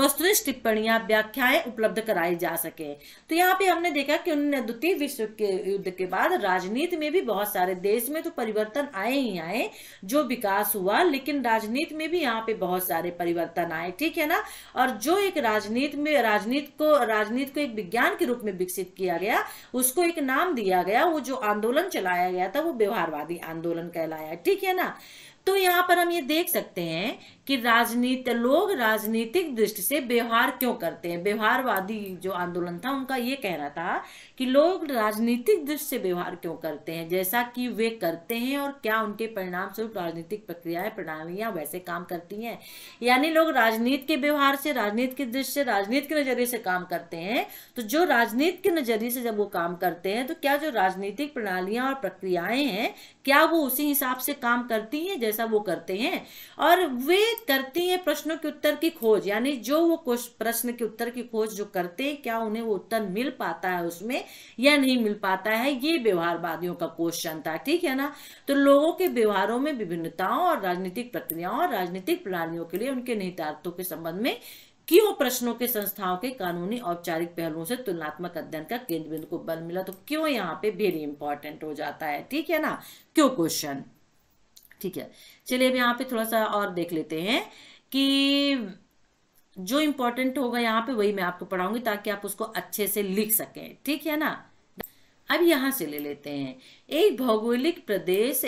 वस्तुनिष्ठ टिप्पणियां व्याख्याएं उपलब्ध कराई जा सके तो यहाँ पे हमने देखा कि उन्होंने द्वितीय विश्व के युद्ध के बाद राजनीति में भी बहुत सारे देश में तो परिवर्तन आए ही आए जो विकास हुआ लेकिन राजनीति में भी यहाँ पे बहुत सारे परिवर्तन आए ठीक है ना और जो एक राजनीति में राजनीति को राजनीति को एक विज्ञान के रूप में विकसित किया गया उसको एक नाम दिया गया वो जो आंदोलन चलाया गया था वो व्यवहारवादी आंदोलन कहलाया ठीक है ना तो यहाँ पर हम ये देख सकते हैं कि राजनीति लोग राजनीतिक दृष्टि से व्यवहार क्यों करते हैं व्यवहारवादी जो आंदोलन था उनका ये कहना था कि लोग राजनीतिक दृष्टि से व्यवहार क्यों करते हैं जैसा कि वे करते हैं और क्या उनके परिणाम स्वरूप राजनीतिक प्रक्रियाएं प्रणालियां वैसे काम करती हैं यानी लोग राजनीति के व्यवहार से राजनीति की दृष्टि से राजनीति के नजरिए से काम करते हैं तो जो राजनीति के नजरिए से जब वो काम करते हैं तो क्या जो राजनीतिक प्रणालियां और प्रक्रियाएं हैं क्या वो उसी हिसाब से काम करती हैं जैसा वो करते हैं और वे करती हैं प्रश्नों के उत्तर की खोज यानी जो वो प्रश्न के उत्तर की खोज जो करते हैं क्या उन्हें वो उत्तर मिल पाता है उसमें या नहीं मिल पाता है ये व्यवहारवादियों का क्वेश्चन था ठीक है ना तो लोगों के व्यवहारों में विभिन्नताओं और राजनीतिक प्रक्रियाओं और राजनीतिक प्रणालियों के लिए उनके निहितार्थों के संबंध में क्यों प्रश्नों के संस्थाओं के कानूनी औपचारिक पहलुओं से तुलनात्मक अध्ययन का केंद्र बिंदु को बल मिला तो क्यों यहाँ पे वेरी इंपॉर्टेंट हो जाता है ठीक है ना क्यों क्वेश्चन ठीक है चलिए अब यहाँ पे थोड़ा सा और देख लेते हैं कि जो इम्पोर्टेंट होगा यहाँ पे वही मैं आपको पढ़ाऊंगी ताकि आप उसको अच्छे से लिख सकें ठीक है ना अब यहाँ से ले लेते हैं एक भौगोलिक प्रदेश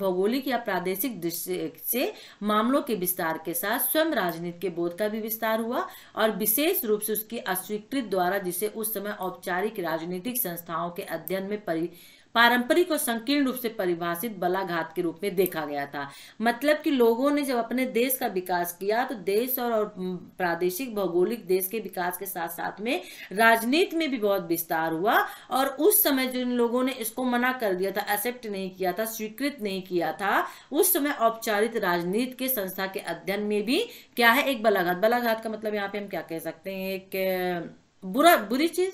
भौगोलिक या प्रादेशिक दृष्टि से मामलों के विस्तार के साथ स्वयं राजनीति के बोध का भी विस्तार हुआ और विशेष रूप से उसकी अस्वीकृत द्वारा जिसे उस समय औपचारिक राजनीतिक संस्थाओं के अध्ययन में परि पारंपरिक और संकीर्ण रूप से परिभाषित बलाघात के रूप में देखा गया था मतलब कि लोगों ने जब अपने देश का विकास किया तो देश और प्रादेशिक भौगोलिक देश के विकास के साथ साथ में राजनीति में भी बहुत विस्तार हुआ और उस समय जिन लोगों ने इसको मना कर दिया था एक्सेप्ट नहीं किया था स्वीकृत नहीं किया था उस समय औपचारिक राजनीति के संस्था के अध्ययन में भी क्या है एक बलाघात बलाघात का मतलब यहाँ पे हम क्या कह सकते हैं एक बुरा बुरी चीज़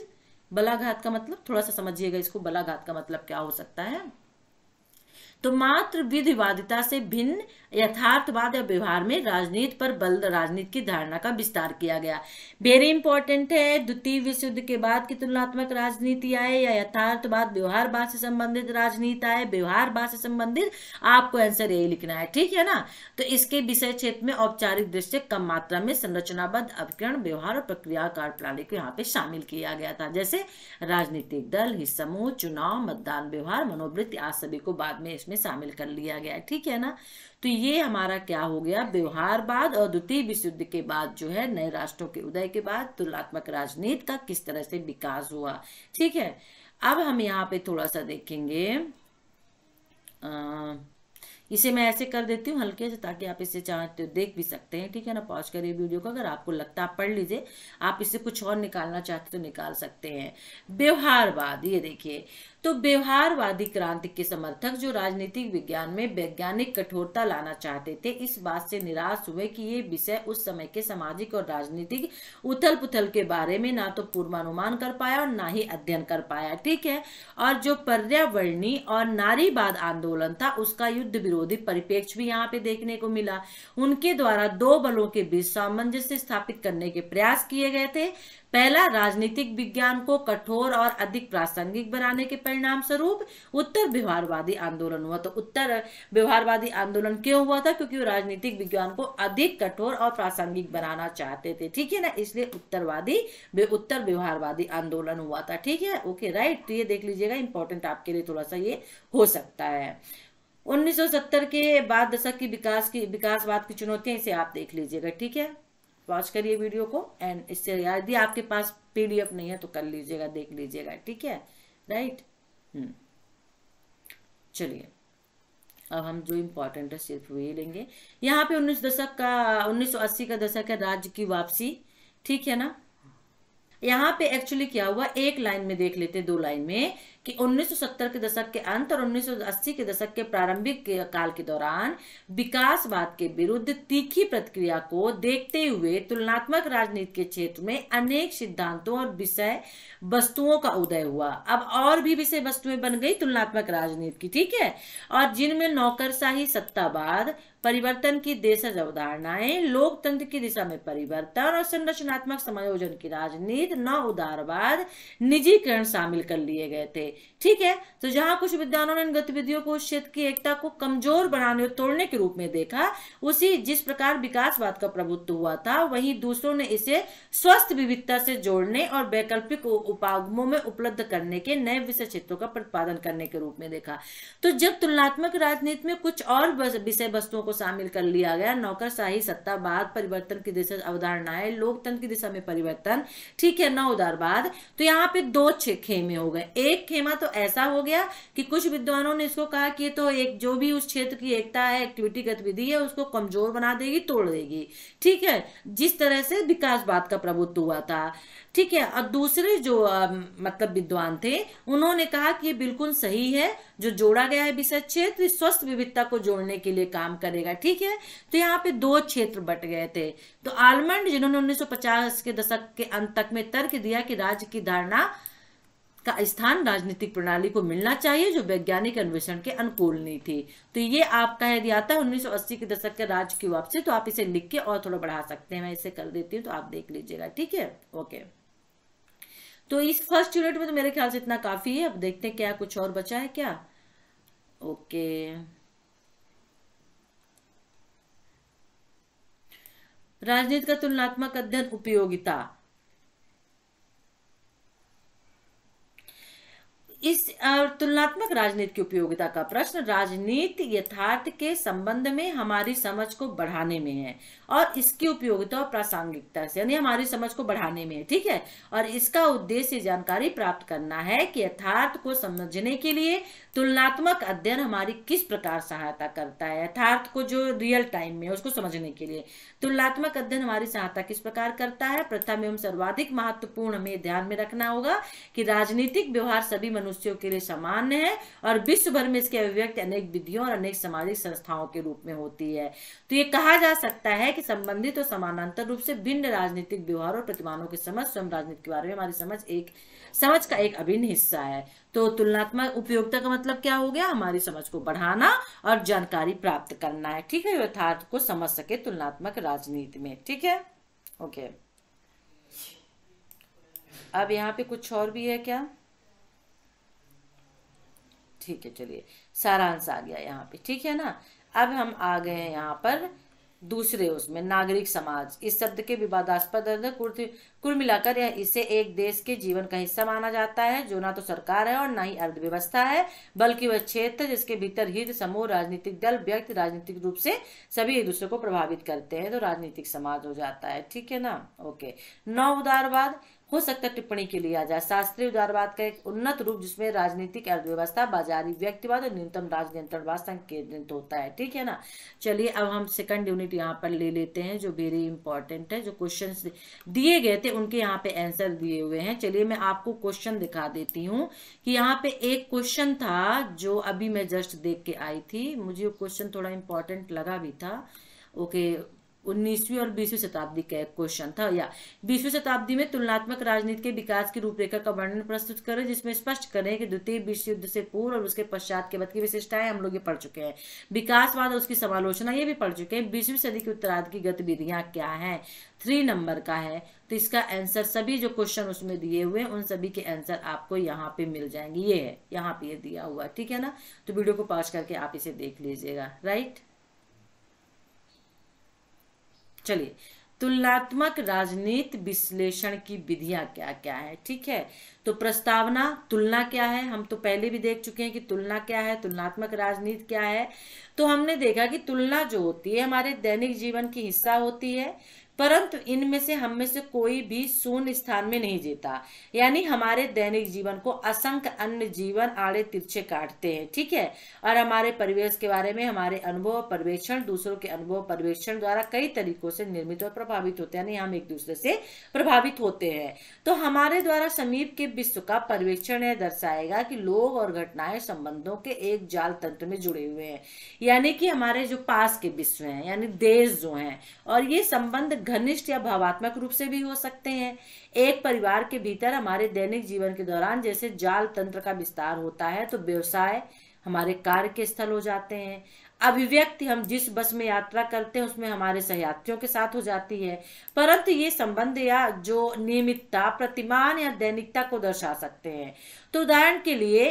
बलाघात का मतलब थोड़ा सा समझिएगा इसको बलाघात का मतलब क्या हो सकता है तो मात्र विधिवादिता से भिन्न यथार्थवाद या व्यवहार में राजनीति पर बल राजनीति की धारणा का विस्तार किया गया वेरी इंपॉर्टेंट है द्वितीय विश्व युद्ध के बाद की तुलनात्मक राजनीति आए या यथार्थवाद बात से संबंधित राजनीति आए बात से संबंधित आपको आंसर यही लिखना है ठीक है ना तो इसके विषय क्षेत्र में औपचारिक दृष्टि कम मात्रा में संरचनाबद्ध अवकरण व्यवहार और प्रक्रिया कार्य प्रणाली को यहाँ पे शामिल किया गया था जैसे राजनीतिक दल हिस्समूह चुनाव मतदान व्यवहार मनोवृत्ति आज सभी को बाद में इसमें में शामिल कर लिया गया ठीक है ना तो ये हमारा क्या हो गया व्यवहार बाद और द्वितीय विश्व युद्ध के बाद जो है नए राष्ट्रों के उदय के बाद तुलनात्मक राजनीति का किस तरह से विकास हुआ ठीक है अब हम यहाँ पे थोड़ा सा देखेंगे आ, इसे मैं ऐसे कर देती हूँ हल्के से ताकि आप इसे चाहते हो देख भी सकते हैं ठीक है ना पॉज करिए वीडियो को अगर आपको लगता है आप पढ़ लीजिए आप इससे कुछ और निकालना चाहते तो निकाल सकते हैं व्यवहारवाद ये देखिए तो व्यवहारवादी क्रांति के समर्थक जो राजनीतिक विज्ञान में वैज्ञानिक कठोरता लाना चाहते थे इस बात से निराश हुए कि ये विषय उस समय के सामाजिक और राजनीतिक उथल पुथल के बारे में ना तो पूर्वानुमान कर पाया और ना ही अध्ययन कर पाया ठीक है और जो पर्यावरणी और नारीवाद आंदोलन था उसका युद्ध विरोधी परिप्रेक्ष्य भी यहाँ पे देखने को मिला उनके द्वारा दो बलों के बीच सामंजस्य स्थापित करने के प्रयास किए गए थे पहला राजनीतिक विज्ञान को कठोर और अधिक प्रासंगिक बनाने के परिणाम स्वरूप उत्तर व्यवहारवादी आंदोलन हुआ तो उत्तर व्यवहारवादी आंदोलन क्यों हुआ था क्योंकि वो राजनीतिक विज्ञान को अधिक कठोर और प्रासंगिक बनाना चाहते थे ठीक है ना इसलिए उत्तरवादी उत्तर व्यवहारवादी आंदोलन हुआ था ठीक है ओके राइट तो ये देख लीजिएगा इंपॉर्टेंट आपके लिए थोड़ा सा ये हो सकता है 1970 के बाद दशक की विकास की विकासवाद की चुनौतियां इसे आप देख लीजिएगा ठीक है वॉच करिए वीडियो को एंड इससे यदि आपके पास पीडीएफ नहीं है तो कर लीजिएगा देख लीजिएगा ठीक है राइट hmm. चलिए अब हम जो इम्पोर्टेंट है सिर्फ वही लेंगे यहाँ पे उन्नीस दशक का उन्नीस सौ अस्सी का दशक है राज्य की वापसी ठीक है ना यहाँ पे एक्चुअली क्या हुआ एक लाइन में देख लेते दो लाइन में कि 1970 के दशक के अंत और 1980 के दशक के प्रारंभिक काल के दौरान विकासवाद के विरुद्ध तीखी प्रतिक्रिया को देखते हुए तुलनात्मक राजनीति के क्षेत्र में अनेक सिद्धांतों और विषय वस्तुओं का उदय हुआ अब और भी विषय वस्तुएं बन गई तुलनात्मक राजनीति की ठीक है और जिनमें नौकरशाही सत्तावाद परिवर्तन की देशज अवधारणाएं लोकतंत्र की दिशा में परिवर्तन और संरचनात्मक समायोजन की राजनीति न उदारवाद निजीकरण शामिल कर लिए गए थे ठीक है तो जहां कुछ विद्वानों ने इन गतिविधियों को क्षेत्र की एकता को कमजोर बनाने और तोड़ने के रूप में देखा उसी जिस प्रकार विकासवाद का प्रभुत्व हुआ था वहीं दूसरों ने इसे स्वस्थ विविधता से जोड़ने और वैकल्पिक उपागमों में उपलब्ध करने के नए विषय क्षेत्रों का प्रतिपादन करने के रूप में देखा तो जब तुलनात्मक राजनीति में कुछ और विषय वस्तुओं को शामिल कर लिया गया नौकरशाही सत्तावाद परिवर्तन की दिशा अवधारणाएं लोकतंत्र की दिशा में परिवर्तन ठीक है नौ उदारवाद तो यहाँ पे दो खेमे हो गए एक खेमा सिनेमा तो ऐसा हो गया कि कुछ विद्वानों ने इसको कहा कि तो एक जो भी उस क्षेत्र की एकता है एक्टिविटी गतिविधि है उसको कमजोर बना देगी तोड़ देगी ठीक है जिस तरह से विकासवाद का प्रभुत्व हुआ था ठीक है और दूसरे जो आ, मतलब विद्वान थे उन्होंने कहा कि ये बिल्कुल सही है जो जोड़ा गया है विषय क्षेत्र स्वस्थ विविधता को जोड़ने के लिए काम करेगा ठीक है तो यहाँ पे दो क्षेत्र बट गए थे तो आलमंड जिन्होंने 1950 के दशक के अंत तक में तर्क दिया कि राज्य की धारणा का स्थान राजनीतिक प्रणाली को मिलना चाहिए जो वैज्ञानिक अन्वेषण के अनुकूल नहीं थी तो ये आपका यदि आता है उन्नीस के दशक के राज्य की वापसी तो आप इसे लिख के और थोड़ा बढ़ा सकते हैं मैं इसे कर देती हूँ तो आप देख लीजिएगा ठीक है ओके तो इस फर्स्ट यूनिट में तो मेरे ख्याल से इतना काफी है अब देखते हैं क्या कुछ और बचा है क्या ओके राजनीति का तुलनात्मक अध्ययन उपयोगिता इस तुलनात्मक राजनीति की उपयोगिता का प्रश्न राजनीति यथार्थ के संबंध में हमारी समझ को बढ़ाने में है और इसकी उपयोगिता और प्रासंगिकता से यानी हमारी समझ को बढ़ाने में है ठीक है और इसका उद्देश्य जानकारी प्राप्त करना है कि यथार्थ को समझने के लिए तुलनात्मक अध्ययन हमारी किस प्रकार सहायता करता है यथार्थ को जो रियल टाइम में उसको समझने के लिए तुलनात्मक अध्ययन हमारी सहायता किस प्रकार करता है प्रथम एवं सर्वाधिक महत्वपूर्ण हमें ध्यान में रखना होगा कि राजनीतिक व्यवहार सभी मनुष्यों के लिए सामान्य है और विश्व भर में इसके अभिव्यक्ति अनेक विधियों और अनेक सामाजिक संस्थाओं के रूप में होती है तो ये कहा जा सकता है कि संबंधित और समानांतर रूप से भिन्न राजनीतिक व्यवहार और प्रतिमानों के समझ स्वयं राजनीति के बारे में हमारी समझ एक समझ का एक अभिन्न हिस्सा है तो तुलनात्मक उपयोगिता का मतलब क्या हो गया हमारी समझ को बढ़ाना और जानकारी प्राप्त करना है ठीक है यथार्थ को समझ सके तुलनात्मक राजनीति में ठीक है ओके अब यहाँ पे कुछ और भी है क्या ठीक है चलिए सारांश आ गया यहाँ पे ठीक है ना अब हम आ गए हैं यहाँ पर दूसरे उसमें नागरिक समाज इस शब्द के विवादास्पद कुल मिलाकर यह इसे एक देश के जीवन का हिस्सा माना जाता है जो ना तो सरकार है और ना ही अर्थव्यवस्था है बल्कि वह क्षेत्र जिसके भीतर हित समूह राजनीतिक दल व्यक्ति राजनीतिक रूप से सभी एक दूसरे को प्रभावित करते हैं तो राजनीतिक समाज हो जाता है ठीक है ना ओके नौ उदारवाद हो सकता टिप्पणी के लिए आ जाए शास्त्रीय उदारवाद का एक उन्नत रूप जिसमें राजनीतिक अर्थव्यवस्था बाजारी व्यक्तिवाद और न्यूनतम राज संकेत होता है ठीक है ना चलिए अब हम सेकंड यूनिट यहाँ पर ले लेते हैं जो वेरी इंपॉर्टेंट है जो क्वेश्चन दिए गए थे उनके यहाँ पे आंसर दिए हुए हैं चलिए मैं आपको क्वेश्चन दिखा देती हूँ कि यहाँ पे एक क्वेश्चन था जो अभी मैं जस्ट देख के आई थी मुझे क्वेश्चन थोड़ा इंपॉर्टेंट लगा भी था ओके okay, उन्नीसवीं और बीसवीं शताब्दी का एक क्वेश्चन था या बीसवीं शताब्दी में तुलनात्मक राजनीति के विकास की रूपरेखा का वर्णन प्रस्तुत करें जिसमें स्पष्ट करें कि द्वितीय विश्व युद्ध से पूर्व और उसके पश्चात के बाद की विशेषताएं हम लोग ये पढ़ चुके हैं विकासवाद और उसकी समालोचना ये भी पढ़ चुके हैं बीसवीं सदी की उत्तराध की गतिविधियां क्या है थ्री नंबर का है तो इसका आंसर सभी जो क्वेश्चन उसमें दिए हुए हैं उन सभी के आंसर आपको यहाँ पे मिल जाएंगे ये है यहाँ पे ये दिया हुआ ठीक है ना तो वीडियो को पॉज करके आप इसे देख लीजिएगा राइट चलिए तुलनात्मक राजनीति विश्लेषण की विधियां क्या क्या है ठीक है तो प्रस्तावना तुलना क्या है हम तो पहले भी देख चुके हैं कि तुलना क्या है तुलनात्मक राजनीति क्या है तो हमने देखा कि तुलना जो होती है हमारे दैनिक जीवन की हिस्सा होती है परंतु इनमें से हम में से कोई भी शून्य स्थान में नहीं जीता यानी हमारे दैनिक जीवन को असंख्य अन्य जीवन आड़े तिरछे काटते हैं ठीक है और हमारे परिवेश के बारे में हमारे अनुभव पर्यवेक्षण दूसरों के अनुभव पर्यवेक्षण द्वारा कई तरीकों से निर्मित और प्रभावित होते हैं यानी हम एक दूसरे से प्रभावित होते हैं तो हमारे द्वारा समीप के विश्व का पर्यवेक्षण यह दर्शाएगा कि लोग और घटनाएं संबंधों के एक जाल तंत्र में जुड़े हुए हैं यानी कि हमारे जो पास के विश्व हैं यानी देश जो हैं और ये संबंध घनिष्ठ या भावात्मक रूप से भी हो सकते हैं एक परिवार के भीतर हमारे दैनिक जीवन के दौरान जैसे जाल तंत्र का विस्तार होता है तो व्यवसाय हमारे कार्य के स्थल हो जाते हैं अभिव्यक्ति हम जिस बस में यात्रा करते हैं उसमें हमारे सहयात्रियों के साथ हो जाती है परंतु ये संबंध या जो नियमितता प्रतिमान या दैनिकता को दर्शा सकते हैं तो उदाहरण के लिए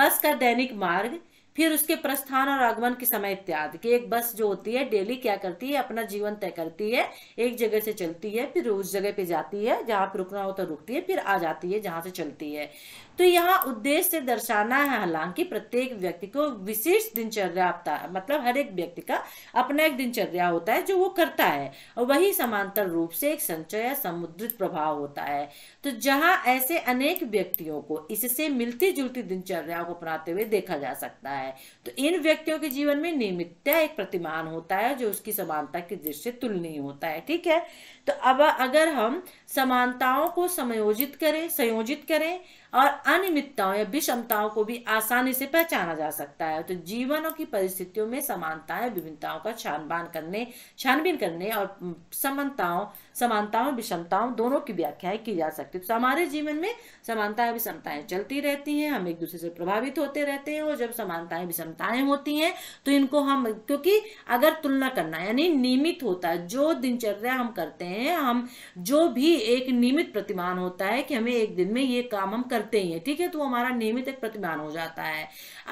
बस का दैनिक मार्ग फिर उसके प्रस्थान और आगमन के समय इत्यादि कि एक बस जो होती है डेली क्या करती है अपना जीवन तय करती है एक जगह से चलती है फिर उस जगह पे जाती है जहाँ पर रुकना हो तो रुकती है फिर आ जाती है जहाँ से चलती है तो यहाँ उद्देश्य से दर्शाना है हालांकि प्रत्येक व्यक्ति को विशेष दिनचर्या मतलब हर एक व्यक्ति का अपना एक दिनचर्या होता है जो वो करता है और वही समांतर रूप से एक संचय या समुद्रित प्रभाव होता है तो जहाँ ऐसे अनेक व्यक्तियों को इससे मिलती जुलती दिनचर्या को अपनाते हुए देखा जा सकता है है तो इन व्यक्तियों के जीवन में निमित्ता एक प्रतिमान होता है जो उसकी समानता की दृष्टि तुलनीय होता है ठीक है तो अब अगर हम समानताओं को समायोजित करें संयोजित करें और अनियमितताओं या विषमताओं को भी आसानी से पहचाना जा सकता है तो जीवनों की परिस्थितियों में समानताएं विभिन्नताओं का छानबान करने छानबीन करने और समानताओं समानताओं विषमताओं दोनों की व्याख्या की जा सकती है तो हमारे जीवन में समानताएं विषमताएं चलती रहती हैं हम एक दूसरे से प्रभावित होते रहते हैं और जब समानताएं विषमताएं होती हैं तो इनको हम क्योंकि अगर तुलना करना यानी नियमित होता है जो दिनचर्या हम करते हैं हम जो भी एक नियमित प्रतिमान होता है कि हमें एक दिन में ये काम हम कर करते ही है ठीक है तो हमारा नियमित एक प्रतिमान हो जाता है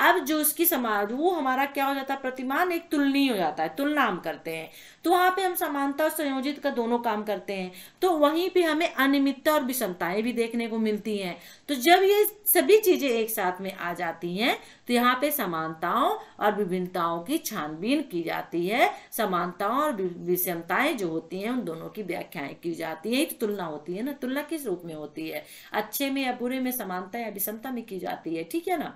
अब जो इसकी समाज वो हमारा क्या हो जाता है प्रतिमान एक तुलनी हो जाता है तुलना हम करते हैं तो वहाँ पे हम समानता और संयोजित का दोनों काम करते हैं तो वहीं पे हमें अनियमितता और विषमताएं भी देखने को मिलती हैं तो जब ये सभी चीजें एक साथ में आ जाती हैं तो यहाँ पे समानताओं और विभिन्नताओं की छानबीन की जाती है समानताओं और विषमताएं जो होती हैं उन दोनों की व्याख्याएं की जाती है तो तुलना होती है ना तुलना किस रूप में होती है अच्छे में या बुरे में समानता या विषमता में की जाती है ठीक है ना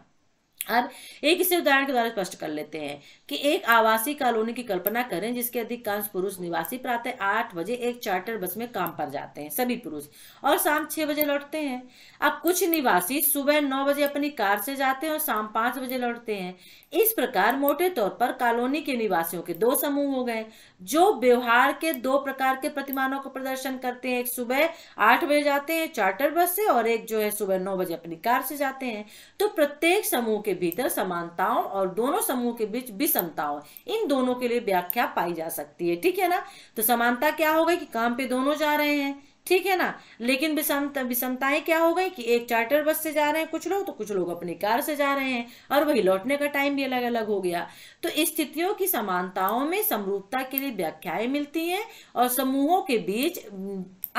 अब एक इसे उदाहरण के द्वारा स्पष्ट कर लेते हैं कि एक आवासीय कॉलोनी की कल्पना करें जिसके अधिकांश पुरुष निवासी प्रातः आठ बजे एक चार्टर बस में काम पर जाते हैं सभी पुरुष और शाम छह बजे लौटते हैं अब कुछ निवासी सुबह नौ बजे अपनी कार से जाते हैं और शाम पांच बजे लौटते हैं इस प्रकार मोटे तौर पर कॉलोनी के निवासियों के दो समूह हो गए जो व्यवहार के दो प्रकार के प्रतिमानों का प्रदर्शन करते हैं एक सुबह आठ बजे जाते हैं चार्टर बस से और एक जो है सुबह नौ बजे अपनी कार से जाते हैं तो प्रत्येक समूह के के भीतर समानताओं और दोनों समूह के बीच विषमताओं इन दोनों के लिए व्याख्या पाई जा सकती है ठीक है ना तो समानता क्या हो गई कि काम पे दोनों जा रहे हैं ठीक है ना लेकिन विषमता विषमताएं क्या हो गई कि एक चार्टर बस से जा रहे हैं कुछ लोग तो कुछ लोग अपनी कार से जा रहे हैं और वही लौटने का टाइम भी अलग अलग हो गया तो स्थितियों की समानताओं में समरूपता के लिए व्याख्याएं मिलती हैं और समूहों के बीच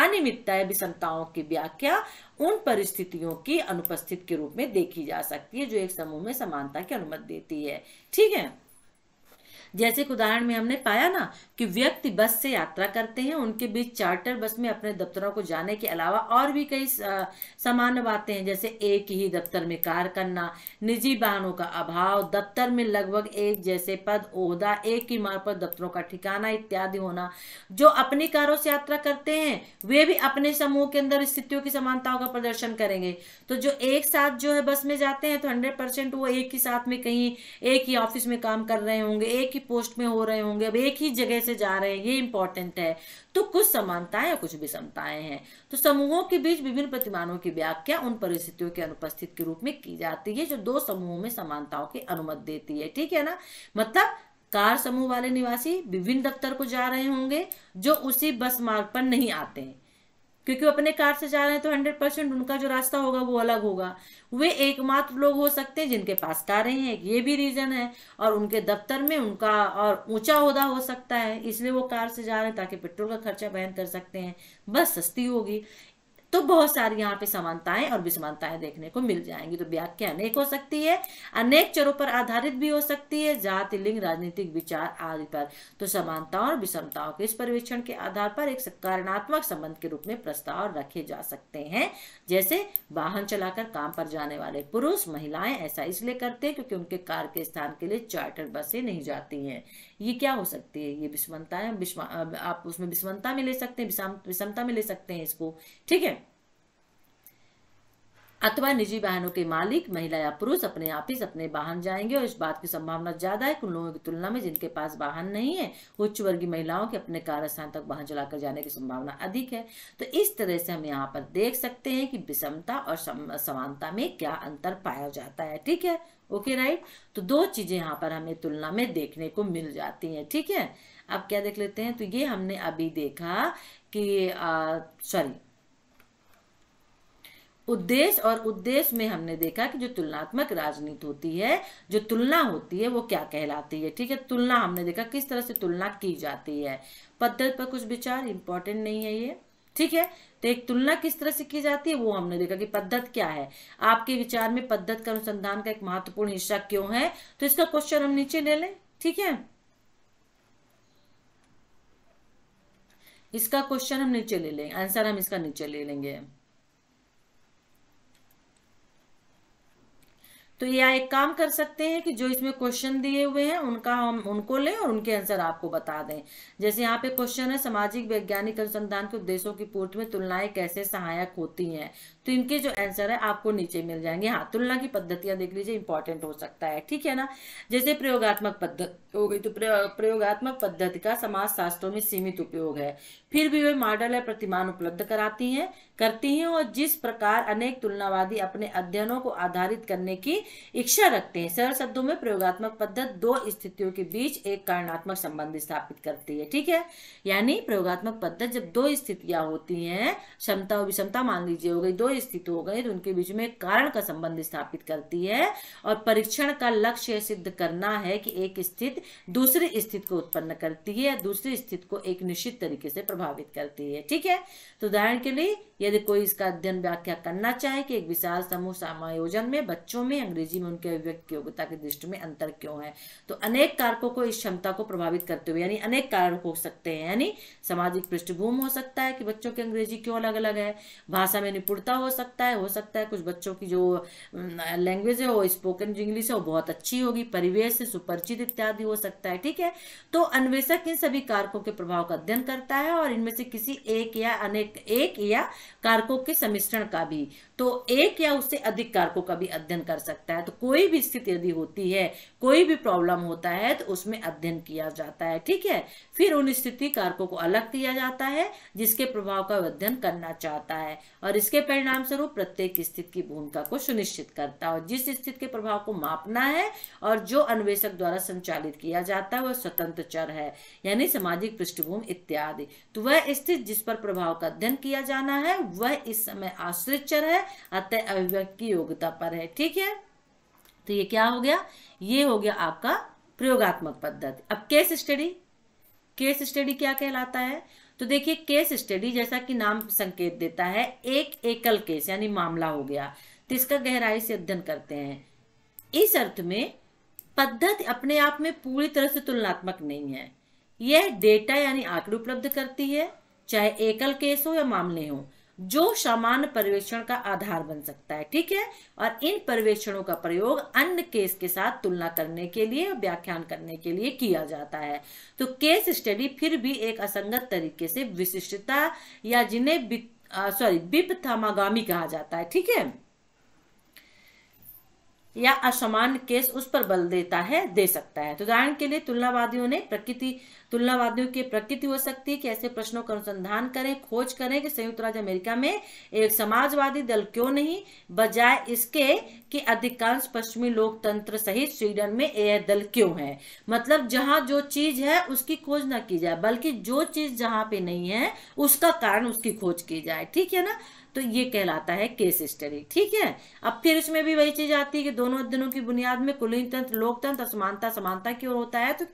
अनियमितता विषमताओं की व्याख्या उन परिस्थितियों की अनुपस्थित के रूप में देखी जा सकती है जो एक समूह में समानता की अनुमति देती है ठीक है जैसे कि उदाहरण में हमने पाया ना कि व्यक्ति बस से यात्रा करते हैं उनके बीच चार्टर बस में अपने दफ्तरों को जाने के अलावा और भी कई सामान्य बातें हैं जैसे एक ही दफ्तर में कार्य करना निजी वाहनों का अभाव दफ्तर में लगभग एक जैसे पद ओहदा एक ही मार्ग पर दफ्तरों का ठिकाना इत्यादि होना जो अपनी कारों से यात्रा करते हैं वे भी अपने समूह के अंदर स्थितियों की समानताओं का प्रदर्शन करेंगे तो जो एक साथ जो है बस में जाते हैं तो हंड्रेड परसेंट वो एक ही साथ में कहीं एक ही ऑफिस में काम कर रहे होंगे एक ही पोस्ट में हो रहे होंगे अब एक ही जगह से जा रहे हैं ये इंपॉर्टेंट है तो कुछ समानताएं और कुछ विषमताएं हैं तो समूहों के बीच विभिन्न प्रतिमानों की व्याख्या उन परिस्थितियों के अनुपस्थित के रूप में की जाती है जो दो समूहों में समानताओं की अनुमति देती है ठीक है ना मतलब कार समूह वाले निवासी विभिन्न दफ्तर को जा रहे होंगे जो उसी बस मार्ग पर नहीं आते हैं क्योंकि वो अपने कार से जा रहे हैं तो हंड्रेड परसेंट उनका जो रास्ता होगा वो अलग होगा वे एकमात्र लोग हो सकते हैं जिनके पास कारें हैं ये भी रीजन है और उनके दफ्तर में उनका और ऊंचा होदा हो सकता है इसलिए वो कार से जा रहे हैं ताकि पेट्रोल का खर्चा बहन कर सकते हैं बस सस्ती होगी तो बहुत सारी यहाँ पे समानताएं और विषमानताएं देखने को मिल जाएंगी तो व्याख्या अनेक हो सकती है अनेक चरों पर आधारित भी हो सकती है जाति लिंग राजनीतिक विचार आदि पर तो समानताओं और विषमताओं के इस परिवेक्षण के आधार पर एक सकारात्मक संबंध के रूप में प्रस्ताव रखे जा सकते हैं जैसे वाहन चलाकर काम पर जाने वाले पुरुष महिलाएं ऐसा इसलिए करते हैं क्योंकि उनके कार्य के स्थान के लिए चार्टर बसें नहीं जाती हैं ये क्या हो सकती है ये विषमता है आप उसमें विषमता में ले सकते हैं विषमता में ले सकते हैं इसको ठीक है अथवा निजी वाहनों के मालिक महिला या पुरुष अपने आप ही अपने वाहन जाएंगे और इस बात की संभावना ज्यादा है कि उन लोगों की तुलना में जिनके पास वाहन नहीं है उच्च वर्गीय महिलाओं के अपने कार्यस्थान तक वाहन चलाकर जाने की संभावना अधिक है तो इस तरह से हम यहाँ पर देख सकते हैं कि विषमता और समानता में क्या अंतर पाया जाता है ठीक है ओके राइट तो दो चीजें यहाँ पर हमें तुलना में देखने को मिल जाती है ठीक है अब क्या देख लेते हैं तो ये हमने अभी देखा कि सॉरी उद्देश्य और उद्देश्य में हमने देखा कि जो तुलनात्मक राजनीति होती है जो तुलना होती है वो क्या कहलाती है ठीक है तुलना हमने देखा किस तरह से तुलना की जाती है पद्धत पर कुछ विचार इंपॉर्टेंट नहीं है ये ठीक है तो एक तुलना किस तरह से की जाती है वो हमने देखा कि पद्धत क्या है आपके विचार में पद्धत का अनुसंधान का एक महत्वपूर्ण हिस्सा क्यों है तो इसका क्वेश्चन हम नीचे ले लें ठीक है इसका क्वेश्चन हम नीचे ले लें आंसर हम इसका नीचे ले लेंगे तो ये एक काम कर सकते हैं कि जो इसमें क्वेश्चन दिए हुए हैं उनका हम उनको लें और उनके आंसर आपको बता दें जैसे यहाँ पे क्वेश्चन है सामाजिक वैज्ञानिक अनुसंधान के उद्देश्यों की पूर्ति में तुलनाएं कैसे सहायक होती हैं तो इनके जो आंसर है आपको नीचे मिल जाएंगे हाँ तुलना की पद्धतियां देख लीजिए इंपॉर्टेंट हो सकता है ठीक है ना जैसे प्रयोगात्मक पद्धति हो गई तो प्रयोगात्मक पद्धति का समाज शास्त्रों में सीमित उपयोग है फिर भी वे मॉडल या प्रतिमान उपलब्ध कराती हैं करती हैं और जिस प्रकार अनेक तुलनावादी अपने अध्ययनों को आधारित करने की इच्छा रखते हैं सरल शब्दों में प्रयोगात्मक पद्धत दो स्थितियों के बीच एक कारणात्मक संबंध स्थापित करती है ठीक है यानी प्रयोगात्मक पद्धत जब दो स्थितियां होती हैं क्षमता और विषमता मान लीजिए हो गई दो स्थित हो गए तो उनके बीच में कारण का संबंध स्थापित करती है और परीक्षण का लक्ष्य सिद्ध करना है कि एक स्थित दूसरी स्थिति को उत्पन्न करती है या दूसरी स्थिति को एक निश्चित तरीके से प्रभावित करती है ठीक है तो उदाहरण के लिए यदि कोई इसका अध्ययन व्याख्या करना चाहे कि एक विशाल समूह समायोजन में बच्चों में अंग्रेजी में उनके अभिव्यक्त योग्यता की दृष्टि में अंतर क्यों है तो अनेक कारकों को इस क्षमता को प्रभावित करते हुए यानी अनेक कारण हो सकते हैं यानी सामाजिक पृष्ठभूमि हो सकता है कि बच्चों की अंग्रेजी क्यों अलग अलग है भाषा में निपुणता हो सकता है हो सकता है कुछ बच्चों की जो लैंग्वेज है वो स्पोकन इंग्लिश है वो बहुत अच्छी होगी परिवेश से सुपरिचित इत्यादि हो सकता है ठीक है तो अन्वेषक इन सभी कारकों के प्रभाव का अध्ययन करता है और इनमें से किसी एक या अनेक एक या कारकों के सम्मिश्रण का भी तो एक या उससे अधिक कारकों का भी अध्ययन कर सकता है तो कोई भी स्थिति यदि होती है कोई भी प्रॉब्लम होता है तो उसमें अध्ययन किया जाता है ठीक है फिर उन स्थिति कारकों को अलग किया जाता है जिसके प्रभाव का अध्ययन करना चाहता है और इसके परिणाम स्वरूप प्रत्येक स्थिति की भूमिका को सुनिश्चित करता है और जिस स्थिति के प्रभाव को मापना है और जो अन्वेषक द्वारा संचालित किया जाता है वह स्वतंत्र चर है यानी सामाजिक पृष्ठभूमि इत्यादि तो वह स्थिति जिस पर प्रभाव का अध्ययन किया जाना है वह इस समय आश्रित चर है अतः की योग्यता पर है ठीक है तो ये क्या हो गया ये हो गया आपका प्रयोगात्मक पद्धति अब केस स्टडी केस स्टडी क्या कहलाता है तो देखिए केस स्टडी जैसा कि नाम संकेत देता है एक एकल केस यानी मामला हो गया तो इसका गहराई से अध्ययन करते हैं इस अर्थ में पद्धति अपने आप में पूरी तरह से तुलनात्मक नहीं है यह डेटा यानी आंकड़े उपलब्ध करती है चाहे एकल केस हो या मामले हो जो सामान्य पर्यवेक्षण का आधार बन सकता है ठीक है और इन पर्यवेक्षणों का प्रयोग अन्य केस के साथ तुलना करने के लिए व्याख्यान करने के लिए किया जाता है तो केस स्टडी फिर भी एक असंगत तरीके से विशिष्टता या जिन्हें सॉरी विपथामागामी कहा जाता है ठीक है या असमान केस उस पर बल देता है दे सकता है तो उदाहरण के लिए तुलनावादियों ने प्रकृति तुलनावादियों की प्रकृति हो सकती है कि ऐसे प्रश्नों का अनुसंधान करें खोज करें कि संयुक्त राज्य अमेरिका में एक समाजवादी दल क्यों नहीं बजाय इसके कि अधिकांश पश्चिमी लोकतंत्र सहित स्वीडन में यह दल क्यों है मतलब जहां जो चीज है उसकी खोज ना की जाए बल्कि जो चीज जहां पे नहीं है उसका कारण उसकी खोज की जाए ठीक है ना तो ये कहलाता है केस स्टडी ठीक है अब फिर इसमें भी वही चीज आती है कि दोनों अध्ययनों की बुनियाद में कुलीन तंत्र लोकतंत्र समानता समानता की ओर होता है तो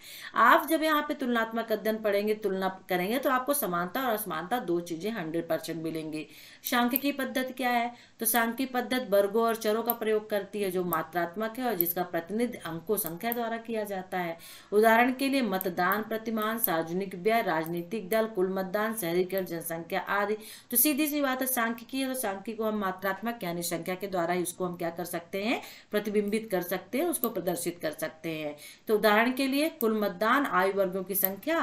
आप जब यहाँ पे तुलनात्मक अध्ययन पढ़ेंगे तुलना करेंगे तो आपको समानता और असमानता दो चीजें हंड्रेड परसेंट मिलेंगी सांख्यिकी पद्धति क्या है तो सांख्य पद्धत वर्गों और चरों का प्रयोग करती है जो मात्रात्मक है और जिसका प्रतिनिधि अंकों संख्या द्वारा किया जाता है उदाहरण के लिए मतदान प्रतिमान सार्वजनिक व्यय राजनीतिक दल कुल मतदान शहरीकरण जनसंख्या आदि तो सीधी सी बात है सांख्यिकी तो सांख्य को हम मात्रात्मक यानी संख्या के द्वारा ही उसको हम क्या कर सकते हैं प्रतिबिंबित कर सकते हैं उसको प्रदर्शित कर सकते हैं तो उदाहरण के लिए कुल मतदान आयु वर्गों की संख्या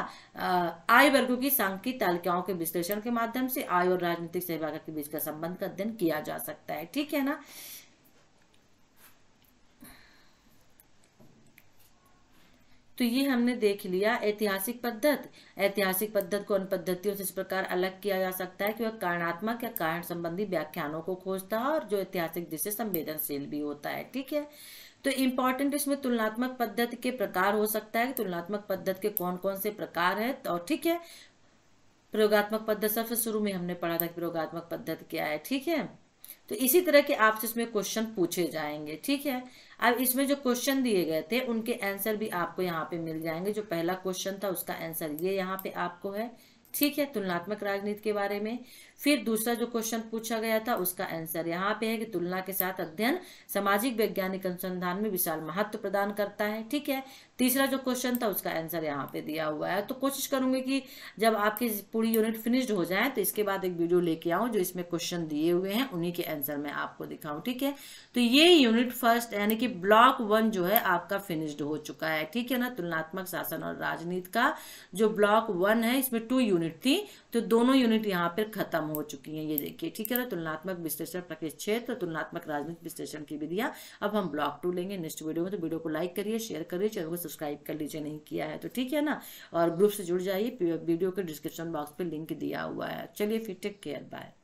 आयु वर्गों की सांख्य तालिकाओं के विश्लेषण के माध्यम से आयु और राजनीतिक सहभागिता के बीच का संबंध का अध्ययन किया जा सकता है ठीक है ना तो ये हमने देख लिया ऐतिहासिक पद्धत ऐतिहासिक पद्धत को उन पद्धतियों से इस प्रकार अलग किया जा सकता है कि वह कारणात्मक या कारण संबंधी व्याख्यानों को खोजता है और जो ऐतिहासिक दृष्टि संवेदनशील भी होता है ठीक है तो इम्पॉर्टेंट इसमें तुलनात्मक पद्धति के प्रकार हो सकता है तुलनात्मक पद्धति के कौन कौन से प्रकार है और तो ठीक है प्रयोगात्मक पद्धति सबसे शुरू में हमने पढ़ा था कि प्रयोगात्मक पद्धति क्या है ठीक है तो इसी तरह के आपसे इसमें क्वेश्चन पूछे जाएंगे ठीक है अब इसमें जो क्वेश्चन दिए गए थे उनके आंसर भी आपको यहाँ पे मिल जाएंगे जो पहला क्वेश्चन था उसका आंसर ये यहाँ पे आपको है ठीक है तुलनात्मक राजनीति के बारे में फिर दूसरा जो क्वेश्चन पूछा गया था उसका आंसर यहाँ पे है कि तुलना के साथ अध्ययन सामाजिक वैज्ञानिक अनुसंधान में विशाल महत्व प्रदान करता है ठीक है तीसरा जो क्वेश्चन था उसका आंसर यहाँ पे दिया हुआ है तो कोशिश करूंगी कि जब आपकी पूरी यूनिट फिनिश्ड हो जाए तो इसके बाद एक वीडियो लेके आऊँ जो इसमें क्वेश्चन दिए हुए हैं उन्हीं के आंसर मैं आपको दिखाऊँ ठीक है तो ये यूनिट फर्स्ट यानी कि ब्लॉक वन जो है आपका फिनिश्ड हो चुका है ठीक है ना तुलनात्मक शासन और राजनीति का जो ब्लॉक वन है इसमें टू यूनिट थी तो दोनों यूनिट यहाँ पर खत्म हो चुकी हैं ये देखिए ठीक है ना तुलनात्मक विश्लेषण प्रकृति तो क्षेत्र तुलनात्मक राजनीतिक विश्लेषण की विधियाँ अब हम ब्लॉक टू लेंगे नेक्स्ट वीडियो में तो वीडियो को लाइक करिए शेयर करिए चैनल को सब्सक्राइब कर लीजिए नहीं किया है तो ठीक है ना और ग्रुप से जुड़ जाइए वीडियो के डिस्क्रिप्शन बॉक्स पर लिंक दिया हुआ है चलिए फिर टेक केयर बाय